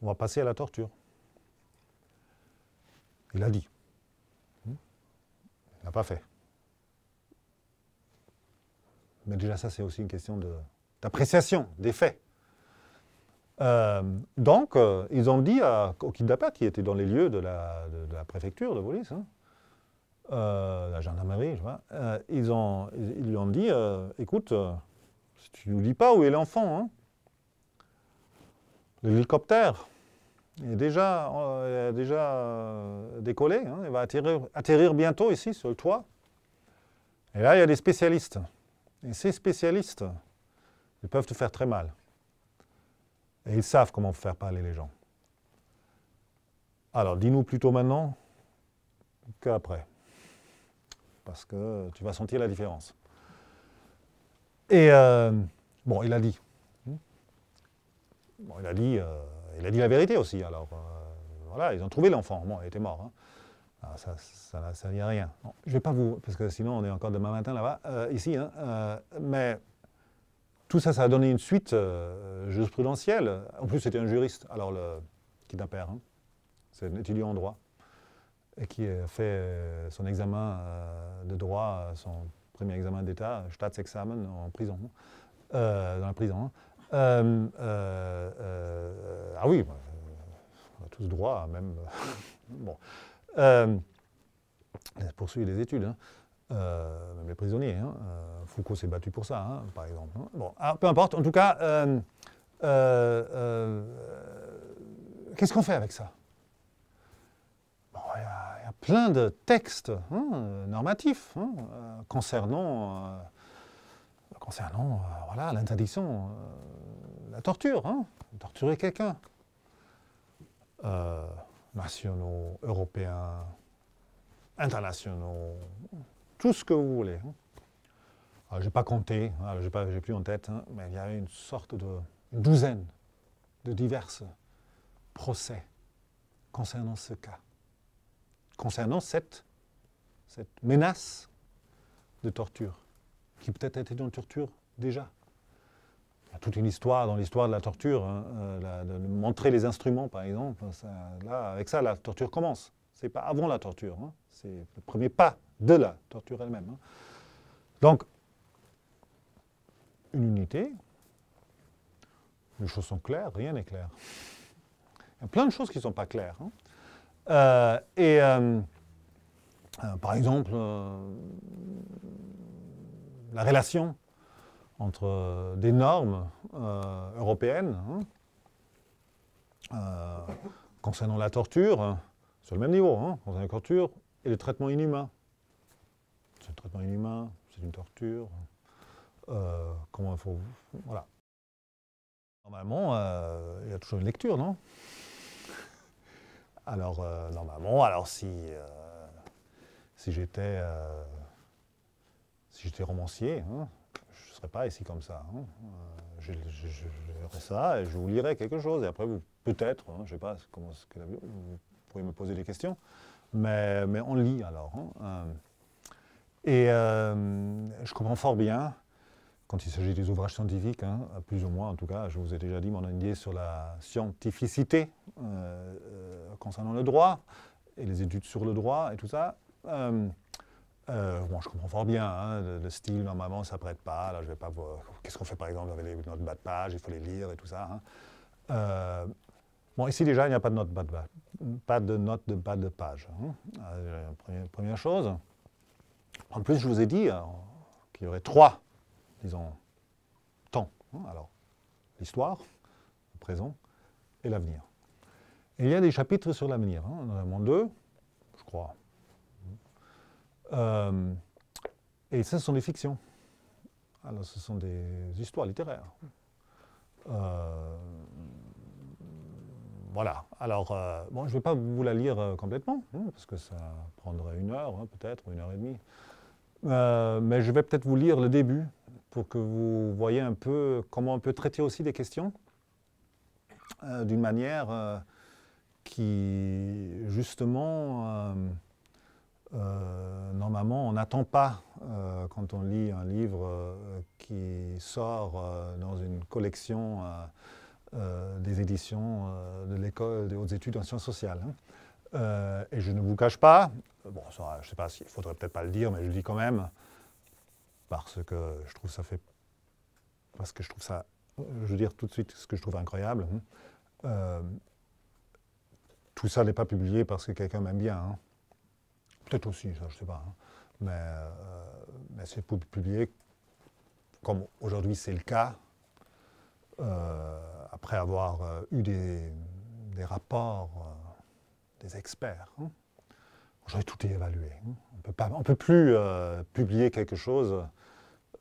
on va passer à la torture. Il a dit. Hmm, il n'a pas fait. Mais déjà ça, c'est aussi une question d'appréciation des faits. Euh, donc, euh, ils ont dit à, au qui était dans les lieux de la, préfecture de Police, hein, euh, la gendarmerie, je vois, ils, lui ont dit écoute, si tu ne nous dis pas où est l'enfant, hein, l'hélicoptère est déjà, déjà décollé, hein, il va atterrir, atterrir bientôt ici, sur le toit. Et là, il y a des spécialistes. Et ces spécialistes, ils peuvent te faire très mal. Et ils savent comment faire parler les gens. Alors, dis-nous plutôt maintenant qu'après. Parce que tu vas sentir la différence. Et euh, bon, il a dit. Hmm? Bon, il a dit, euh, il a dit la vérité aussi. Alors, euh, voilà, ils ont trouvé l'enfant. Bon, il était mort. Hein. Ah, ça, ça, à rien. je ne vais pas vous, parce que sinon on est encore demain matin là-bas, ici. Hein, mais tout ça, ça a donné une suite euh, jurisprudentielle. En plus, c'était un juriste, alors le un père hein. c'est un étudiant en droit, et qui fait euh, son examen euh, de droit, son premier examen d'État, Staatsexamen, en prison, hein. dans la prison. Hein. ah oui, bah, on a tous droit, même. bon. poursuivi les études. Euh, même les prisonniers. Hein. Euh, Foucault s'est battu pour ça, hein, par exemple. Hein. Bon, peu importe. En tout cas, euh, qu'est-ce qu'on fait avec ça Il y, a plein de textes normatifs concernant, concernant voilà, l'interdiction, la torture, torturer quelqu'un. nationaux, européens, internationaux, tout ce que vous voulez. Hein. Ah, je n'ai pas compté, ah, je n'ai plus en tête, hein, mais il y a une sorte de douzaine de divers procès concernant ce cas, concernant cette, menace de torture, qui peut-être été dans la torture déjà. Il y a toute une histoire dans l'histoire de la torture, hein, euh, de montrer les instruments par exemple, là, avec ça la torture commence. Ce n'est pas avant la torture, c'est le premier pas de la torture elle-même. Hein. Donc, une unité, les choses sont claires, rien n'est clair. Il y a plein de choses qui ne sont pas claires. Hein. Euh, et euh, euh, par exemple, la relation entre des normes européennes hein, concernant la torture, sur le même niveau, concernant la torture et le traitement inhumain traitement inhumain, c'est une torture. Euh, comment il faut. Voilà. Normalement, euh, il y a toujours une lecture, non Alors, euh, normalement, alors si, si j'étais si j'étais romancier, hein, je ne serais pas ici comme ça. Hein. je, je, ça et je vous lirais quelque chose. Et après, peut-être, hein, je ne sais pas comment vous pourriez me poser des questions, mais, mais on lit alors. Et euh, je comprends fort bien, quand il s'agit des ouvrages scientifiques, hein, plus ou moins en tout cas, je vous ai déjà dit mon idée sur la scientificité euh, euh, concernant le droit, et les études sur le droit et tout ça. bon, je comprends fort bien, hein, le, style normalement ça prête pas, là je vais pas voir, qu'est-ce qu'on fait par exemple avec les notes bas de page, il faut les lire et tout ça. Hein. bon ici déjà il n'y a pas de notes bas de page, pas de notes de bas de page, première, chose. En plus, je vous ai dit euh, qu'il y aurait trois, disons, temps. Hein, alors, l'histoire, le présent et l'avenir. il y a des chapitres sur l'avenir, hein, notamment deux, je crois. Euh, et et ce sont des fictions. Alors, ce sont des histoires littéraires. Euh, voilà. Alors, bon, je ne vais pas vous la lire complètement, hein, parce que ça prendrait une heure, hein, peut-être, une heure et demie. Euh, mais je vais peut-être vous lire le début pour que vous voyez un peu comment on peut traiter aussi des questions euh, d'une manière euh, qui, justement, normalement, on n'attend pas quand on lit un livre qui sort dans une collection des éditions de l'École des hautes études en sciences sociales. Hein. et je ne vous cache pas, euh, bon, ça, je sais pas, il faudrait peut-être pas le dire, mais je le dis quand même, parce que je trouve ça fait... Parce que je trouve ça... Je veux dire tout de suite ce que je trouve incroyable. Hein. Euh, tout ça n'est pas publié parce que quelqu'un m'aime bien. Hein. Peut-être aussi, ça, je ne sais pas. Hein. Mais, euh, mais c'est publié, comme aujourd'hui c'est le cas, après avoir eu des, des rapports des experts. J'aurais tout évalué. On ne peut plus euh, publier quelque chose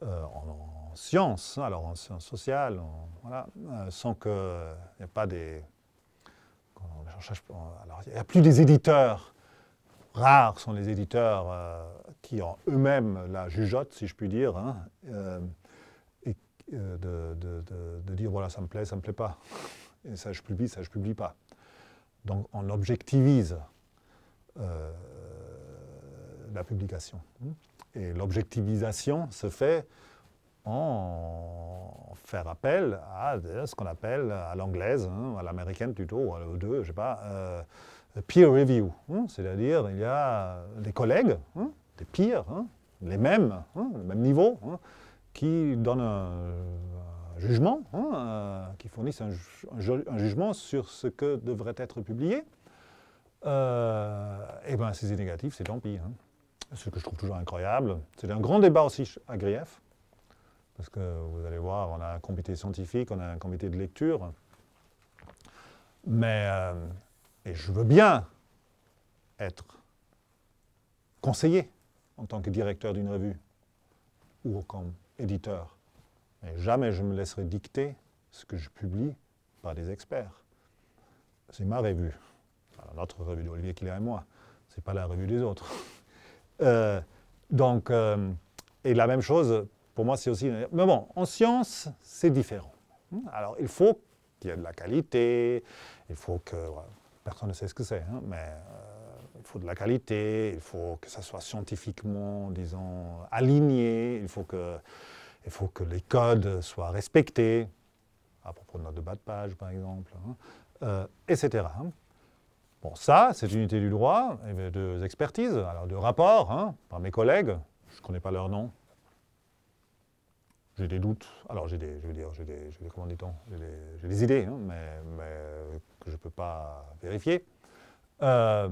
euh, en, science, sciences, hein, alors en sciences sociales, euh, sans qu'il n'y ait pas des... Alors, il n'y a plus des éditeurs. Rares sont les éditeurs qui ont eux-mêmes la jugeote, si je puis dire, hein, et de, de, dire voilà, ça me plaît, ça me plaît pas. Et ça, je publie, ça, je publie pas. Donc on objectivise. Euh, la publication. Et l'objectivisation se fait en faire appel à euh, ce qu'on appelle à l'anglaise, hein, à l'américaine plutôt, à l'E2, je sais pas, euh, peer review. Hein, c'est-à-dire, il y a des collègues, hein, des peers, les mêmes, le même niveau, qui donnent un, jugement, qui fournissent un jugement sur ce que devrait être publié. Euh, eh bien, si c'est négatif, c'est tant pis. Hein. Ce que je trouve toujours incroyable. C'est un grand débat aussi à Grief, parce que vous allez voir, on a un comité scientifique, on a un comité de lecture. Mais, euh, et je veux bien être conseiller en tant que directeur d'une revue ou comme éditeur. Mais jamais je me laisserai dicter ce que je publie par des experts. C'est ma revue. Notre revue d'Olivier Killer et moi, n'est pas la revue des autres. Euh, donc, euh, et la même chose, pour moi, c'est aussi... Mais bon, en science, c'est différent. Hein, alors, il faut qu'il y ait de la qualité, il faut que... personne ne sait ce que c'est, hein, mais euh, il faut de la qualité, il faut que ça soit scientifiquement, disons, aligné, il faut que, il faut que les codes soient respectés, à propos de notre bas de page, par exemple, hein, etc. Bon, ça, c'est unité du droit et de expertise, alors de rapport, hein, par mes collègues. Je ne connais pas leur nom. J'ai des doutes. Alors, j'ai des, je veux dire, j'ai des, comment J'ai des, idées, hein, mais, que je ne peux pas vérifier. Euh,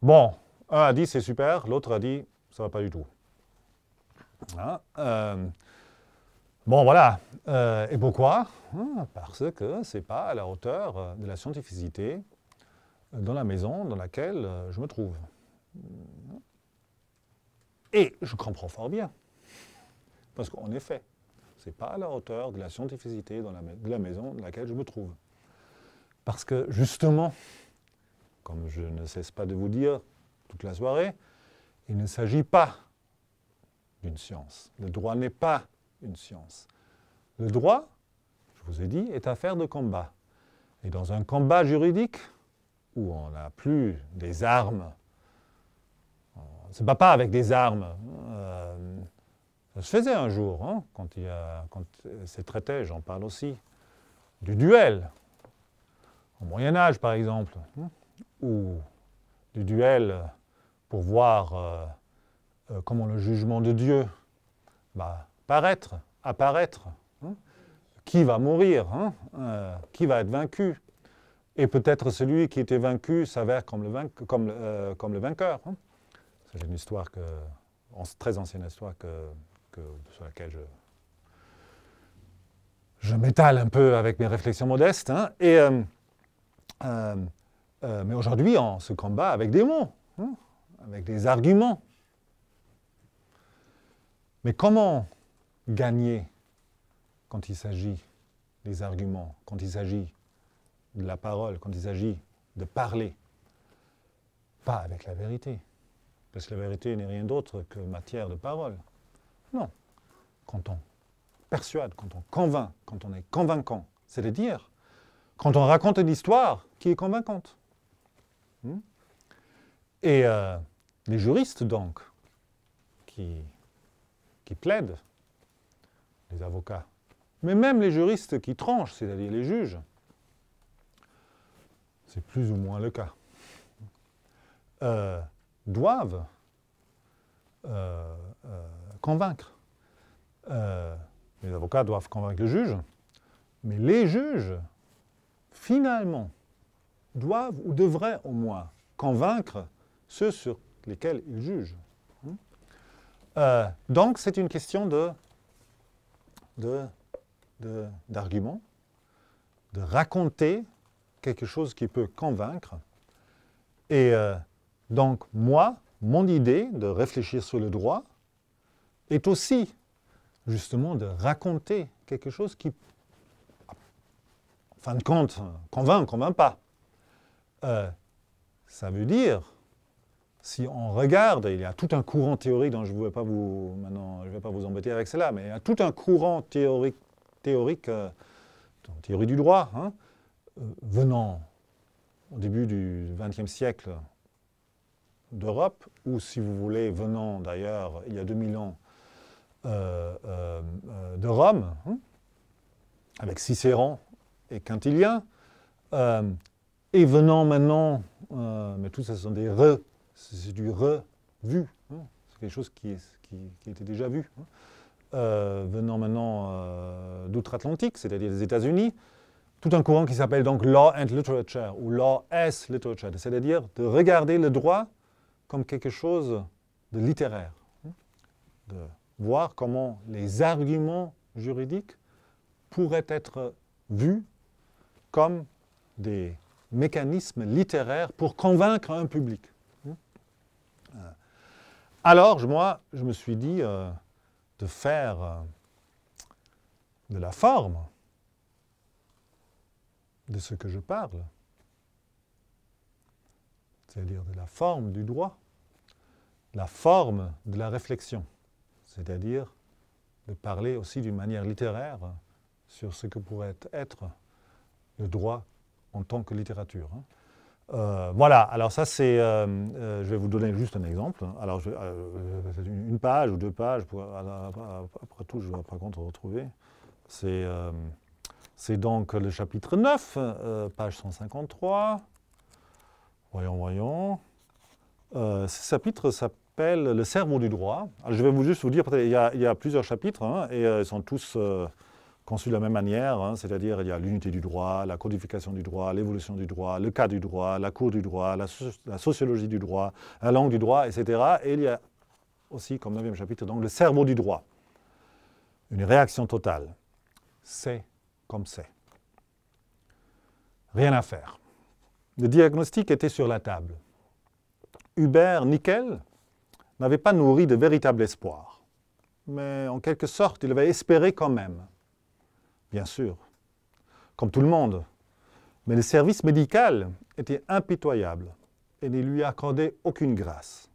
bon, un a dit c'est super, l'autre a dit ça ne va pas du tout. Hein, euh, bon, voilà. Euh, et pourquoi Parce que ce n'est pas à la hauteur de la scientificité dans la maison dans laquelle euh, je me trouve. Et je comprends fort bien. Parce qu'en effet, ce n'est pas à la hauteur de la scientificité de la maison dans laquelle je me trouve. Parce que justement, comme je ne cesse pas de vous dire toute la soirée, il ne s'agit pas d'une science. Le droit n'est pas une science. Le droit, je vous ai dit, est affaire de combat. Et dans un combat juridique, où on n'a plus des armes, on ne se bat pas avec des armes. Euh, ça se faisait un jour, hein, quand, il y a, quand ces traités, j'en parle aussi, du duel. Au Moyen Âge, par exemple, hein, ou du duel pour voir euh, euh, comment le jugement de Dieu va paraître, apparaître. Hein. qui va mourir Qui va être vaincu et peut-être celui qui était vaincu s'avère comme, le, euh, vainqueur. Hein. C'est une histoire que, très ancienne histoire sur laquelle je, m'étale un peu avec mes réflexions modestes. Hein. Et, euh, euh, mais aujourd'hui, on se combat avec des mots, hein, avec des arguments. Mais comment gagner quand il s'agit des arguments, quand il s'agit de la parole, quand il s'agit de parler, pas avec la vérité, parce que la vérité n'est rien d'autre que matière de parole. Non, quand on persuade, quand on convainc, quand on est convaincant, cest de dire quand on raconte une histoire qui est convaincante. Hmm? Et euh, les juristes, donc, qui, qui plaident, les avocats, mais même les juristes qui tranchent, c'est-à-dire les juges, c'est plus ou moins le cas, euh, doivent euh, euh, convaincre. les avocats doivent convaincre le juge, mais les juges, finalement, doivent ou devraient au moins convaincre ceux sur lesquels ils jugent. Hein donc, c'est une question d'argument, de, de, raconter quelque chose qui peut convaincre. Et euh, donc, moi, mon idée de réfléchir sur le droit est aussi justement de raconter quelque chose qui, en fin de compte, convainc, convainc pas. Euh, ça veut dire, si on regarde, il y a tout un courant théorique dont je ne vais pas vous, maintenant, je vais pas vous embêter avec cela, mais il y a tout un courant théorique, théorique euh, théorie du droit, hein, venant au début du XXe siècle d'Europe, ou si vous voulez, venant d'ailleurs il y a 2000 ans euh, euh, de Rome, hein, avec Cicéron et Quintilien, euh, et venant maintenant, mais tout ça ce sont des re, c'est du revu, hein, c'est quelque chose qui, qui, était déjà vu, hein, venant maintenant d'outre-Atlantique, c'est-à-dire des États-Unis, tout un courant qui s'appelle donc Law and Literature ou Law as Literature, c'est-à-dire de regarder le droit comme quelque chose de littéraire, hein, de voir comment les arguments juridiques pourraient être vus comme des mécanismes littéraires pour convaincre un public. Hein. Euh, alors, moi, je me suis dit euh, de faire euh, de la forme de ce que je parle, c'est-à-dire de la forme du droit, la forme de la réflexion, c'est-à-dire de parler aussi d'une manière littéraire sur ce que pourrait être le droit en tant que littérature. Hein. Euh, voilà, alors ça c'est, euh, euh, je vais vous donner juste un exemple. Hein. Alors je, une page ou deux pages, après, tout je vais par contre retrouver. C'est c'est donc le chapitre 9, euh, page 153. Voyons, voyons. Euh, ce chapitre s'appelle Le cerveau du droit. Ah, je vais vous juste vous dire, il y a, plusieurs chapitres, hein, et euh, ils sont tous conçus de la même manière, hein. c'est-à-dire il y a l'unité du droit, la codification du droit, l'évolution du droit, le cas du droit, la cour du droit, la, sociologie du droit, la langue du droit, etc. Et il y a aussi, comme neuvième chapitre, donc le cerveau du droit. Une réaction totale. C'est comme c'est. Rien à faire. Le diagnostic était sur la table. Hubert Nickel n'avait pas nourri de véritable espoir, mais en quelque sorte, il avait espéré quand même. Bien sûr, comme tout le monde, mais le service médical était impitoyable et ne lui accordait aucune grâce,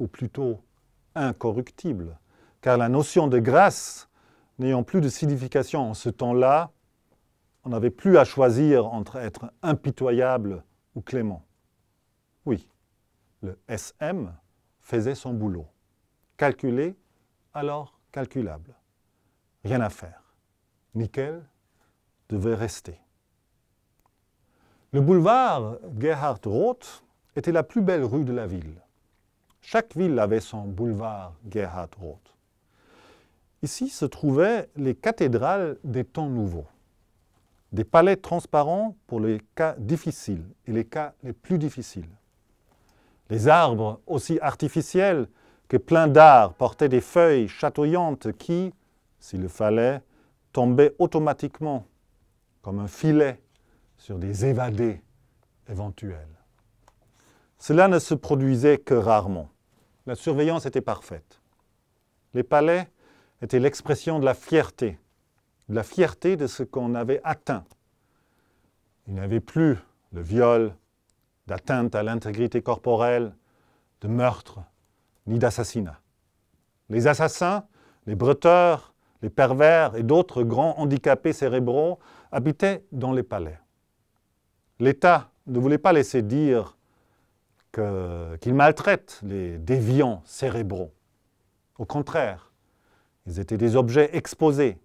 ou plutôt incorruptible, car la notion de grâce, n'ayant plus de signification en ce temps-là, on n'avait plus à choisir entre être impitoyable ou clément. Oui, le SM faisait son boulot. Calculé, alors calculable. Rien à faire. Nickel devait rester. Le boulevard Gerhard Roth était la plus belle rue de la ville. Chaque ville avait son boulevard Gerhard Roth. Ici se trouvaient les cathédrales des temps nouveaux des palais transparents pour les cas difficiles et les cas les plus difficiles. Les arbres, aussi artificiels que pleins d'art, portaient des feuilles chatoyantes qui, s'il le fallait, tombaient automatiquement comme un filet sur des évadés éventuels. Cela ne se produisait que rarement. La surveillance était parfaite. Les palais étaient l'expression de la fierté de la fierté de ce qu'on avait atteint. Il n'y avait plus de viol, d'atteinte à l'intégrité corporelle, de meurtre, ni d'assassinat. Les assassins, les breteurs, les pervers et d'autres grands handicapés cérébraux habitaient dans les palais. L'État ne voulait pas laisser dire qu'il maltraite les déviants cérébraux. Au contraire, ils étaient des objets exposés,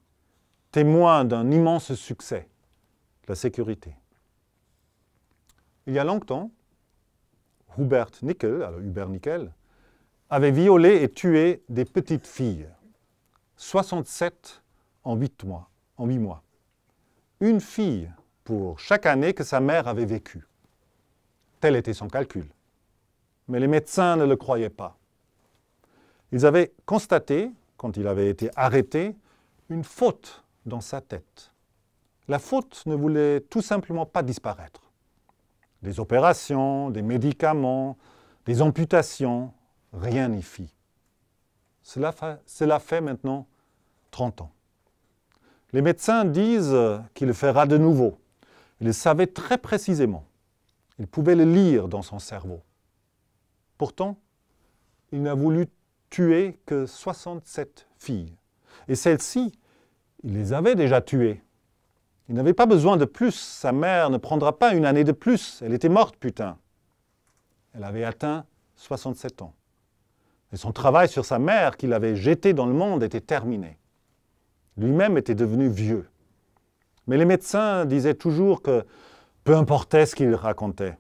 témoin d'un immense succès, la sécurité. Il y a longtemps, Hubert Nickel, avait violé et tué des petites filles, 67 en 8 mois. En 8 mois. Une fille pour chaque année que sa mère avait vécue. Tel était son calcul. Mais les médecins ne le croyaient pas. Ils avaient constaté, quand il avait été arrêté, une faute dans sa tête. La faute ne voulait tout simplement pas disparaître. Des opérations, des médicaments, des amputations, rien n'y fit. Cela fait, maintenant 30 ans. Les médecins disent qu'il le fera de nouveau. Il le savait très précisément. Il pouvait le lire dans son cerveau. Pourtant, il n'a voulu tuer que 67 filles. Et celles-ci il les avait déjà tués. Il n'avait pas besoin de plus. Sa mère ne prendra pas une année de plus. Elle était morte, putain. Elle avait atteint 67 ans. Et son travail sur sa mère, qu'il avait jeté dans le monde, était terminé. Lui-même était devenu vieux. Mais les médecins disaient toujours que peu importait ce qu'il racontait.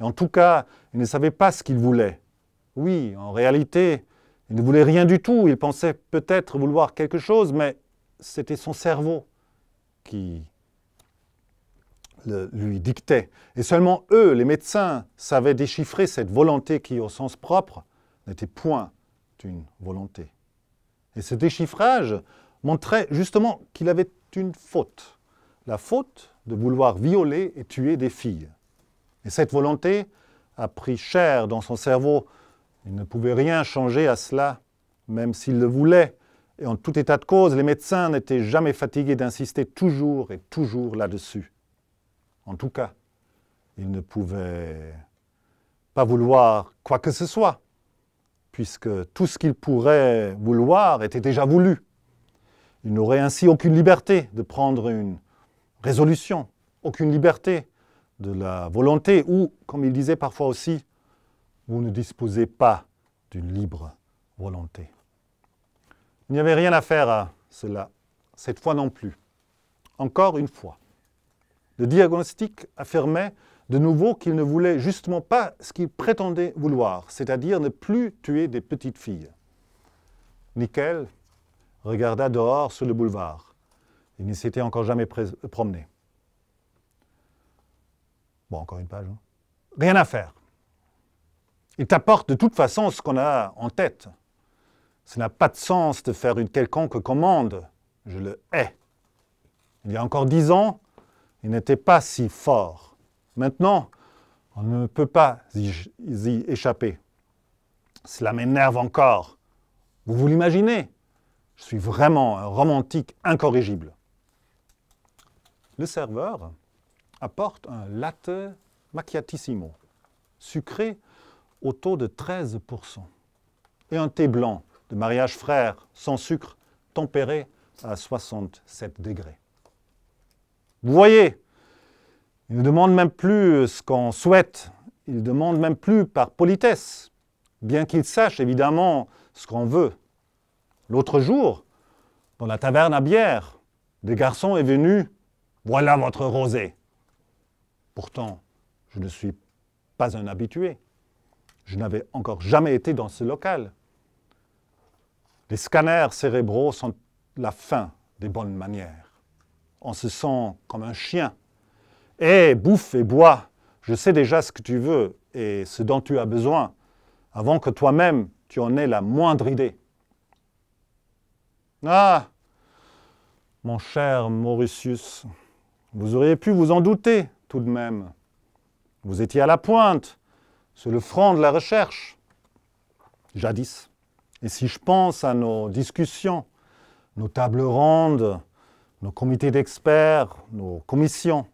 en tout cas, il ne savait pas ce qu'il voulait. Oui, en réalité, il ne voulait rien du tout. Il pensait peut-être vouloir quelque chose, mais c'était son cerveau qui le, lui dictait. Et seulement eux, les médecins, savaient déchiffrer cette volonté qui, au sens propre, n'était point une volonté. Et ce déchiffrage montrait justement qu'il avait une faute, la faute de vouloir violer et tuer des filles. Et cette volonté a pris chair dans son cerveau. Il ne pouvait rien changer à cela, même s'il le voulait. Et en tout état de cause, les médecins n'étaient jamais fatigués d'insister toujours et toujours là-dessus. En tout cas, ils ne pouvaient pas vouloir quoi que ce soit, puisque tout ce qu'ils pourraient vouloir était déjà voulu. Ils n'auraient ainsi aucune liberté de prendre une résolution, aucune liberté de la volonté, ou, comme ils disaient parfois aussi, vous ne disposez pas d'une libre volonté. Il n'y avait rien à faire à cela, cette fois non plus. Encore une fois, le diagnostic affirmait de nouveau qu'il ne voulait justement pas ce qu'il prétendait vouloir, c'est-à-dire ne plus tuer des petites filles. Nickel regarda dehors sur le boulevard. Il ne s'était encore jamais promené. Bon, encore une page. Hein. Rien à faire. Il t'apporte de toute façon ce qu'on a en tête. Ce n'a pas de sens de faire une quelconque commande. Je le hais. Il y a encore dix ans, il n'était pas si fort. Maintenant, on ne peut pas y échapper. Cela m'énerve encore. Vous vous l'imaginez Je suis vraiment un romantique incorrigible. Le serveur apporte un latte macchiatissimo, sucré au taux de 13%, et un thé blanc de mariage frère sans sucre tempéré à 67 degrés. Vous voyez, il ne demande même plus ce qu'on souhaite, il ne demande même plus par politesse, bien qu'il sache évidemment ce qu'on veut. L'autre jour, dans la taverne à bière, des garçons est venu « Voilà votre rosé !» Pourtant, je ne suis pas un habitué. Je n'avais encore jamais été dans ce local. Les scanners cérébraux sont la fin des bonnes manières. On se sent comme un chien. Hé, eh, bouffe et bois, je sais déjà ce que tu veux et ce dont tu as besoin, avant que toi-même tu en aies la moindre idée. Ah, mon cher Mauritius, vous auriez pu vous en douter tout de même. Vous étiez à la pointe, sur le front de la recherche, jadis. Et si je pense à nos discussions, nos tables rondes, nos comités d'experts, nos commissions,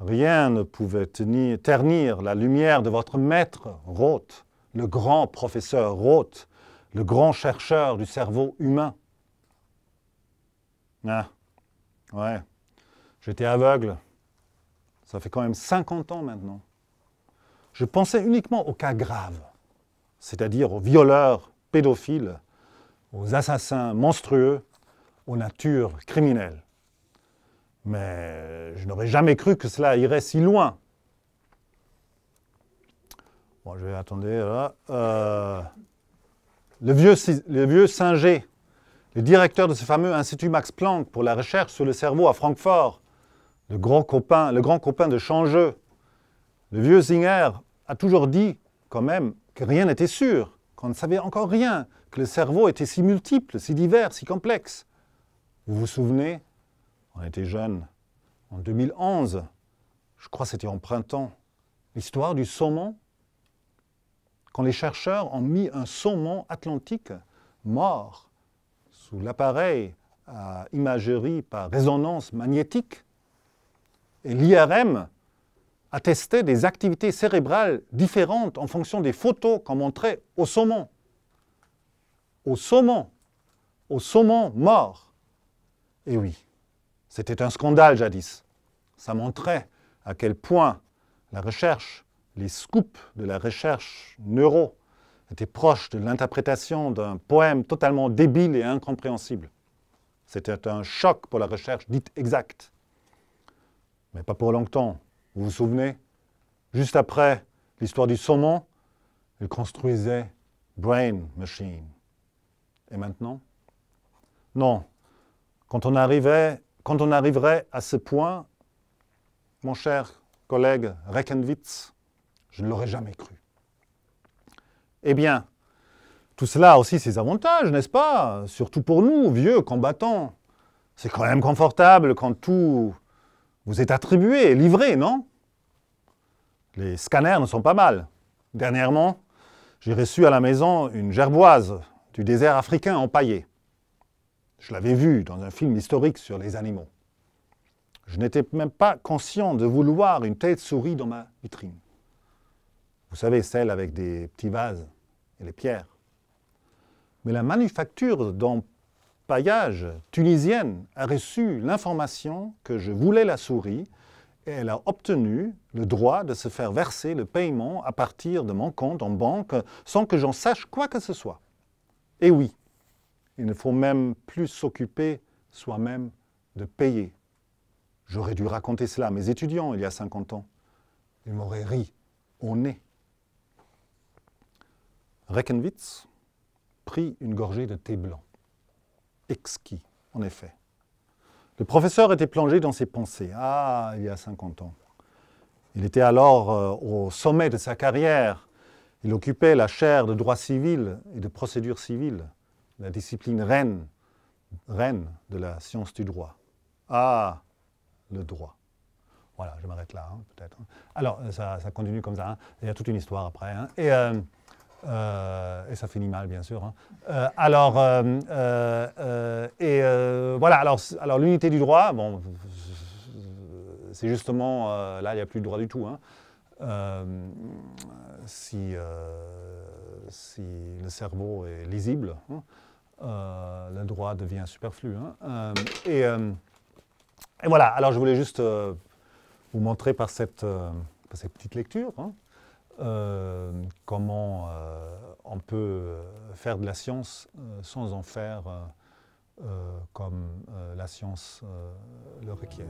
rien ne pouvait ternir la lumière de votre maître Roth, le grand professeur Roth, le grand chercheur du cerveau humain. Ah, ouais, j'étais aveugle. Ça fait quand même 50 ans maintenant. Je pensais uniquement aux cas graves, c'est-à-dire aux violeurs pédophiles, aux assassins monstrueux, aux natures criminelles. Mais je n'aurais jamais cru que cela irait si loin. Bon, je vais attendre euh, le vieux, le vieux Singer, le directeur de ce fameux Institut Max Planck pour la recherche sur le cerveau à Francfort, le grand copain, le grand copain de Changeux, le vieux Singer a toujours dit quand même que rien n'était sûr qu'on ne savait encore rien, que le cerveau était si multiple, si divers, si complexe. Vous vous souvenez On était jeunes. En 2011, je crois que c'était en printemps, l'histoire du saumon, quand les chercheurs ont mis un saumon atlantique mort sous l'appareil à imagerie par résonance magnétique, et l'IRM attestait des activités cérébrales différentes en fonction des photos qu'on montrait au saumon. Au saumon. Au saumon mort. Et eh oui, c'était un scandale jadis. Ça montrait à quel point la recherche, les scoops de la recherche neuro étaient proches de l'interprétation d'un poème totalement débile et incompréhensible. C'était un choc pour la recherche dite exacte. Mais pas pour longtemps. Vous vous souvenez Juste après l'histoire du saumon, elle construisait Brain Machine. Et maintenant Non. Quand on, quand on arriverait à ce point, mon cher collègue Reckenwitz, je ne l'aurais jamais cru. Eh bien, tout cela a aussi ses avantages, n'est-ce pas Surtout pour nous, vieux combattants. C'est quand même confortable quand tout vous êtes attribué, livré, non Les scanners ne sont pas mal. Dernièrement, j'ai reçu à la maison une gerboise du désert africain empaillée. Je l'avais vue dans un film historique sur les animaux. Je n'étais même pas conscient de vouloir une tête souris dans ma vitrine. Vous savez, celle avec des petits vases et les pierres. Mais la manufacture dont paillage tunisienne a reçu l'information que je voulais la souris et elle a obtenu le droit de se faire verser le paiement à partir de mon compte en banque sans que j'en sache quoi que ce soit. Et oui, il ne faut même plus s'occuper soi-même de payer. J'aurais dû raconter cela à mes étudiants il y a 50 ans. Ils m'auraient ri au nez. Reckenwitz prit une gorgée de thé blanc exquis, en effet. Le professeur était plongé dans ses pensées, ah, il y a 50 ans. Il était alors euh, au sommet de sa carrière. Il occupait la chaire de droit civil et de procédure civile, la discipline reine, reine de la science du droit. Ah, le droit. Voilà, je m'arrête là, hein, peut-être. Hein. Alors, ça, continue comme ça. Hein. Il y a toute une histoire après. Et euh, euh, et ça finit mal, bien sûr. Hein. Euh, alors, euh, et, voilà, alors, l'unité du droit, bon, c'est justement, là, il n'y a plus de droit du tout. Hein. si, si le cerveau est lisible, hein, le droit devient superflu. Hein. Et, et, voilà, alors je voulais juste vous montrer par cette petite lecture. Hein. Euh, comment euh, on peut euh, faire de la science sans en faire comme la science le requiert.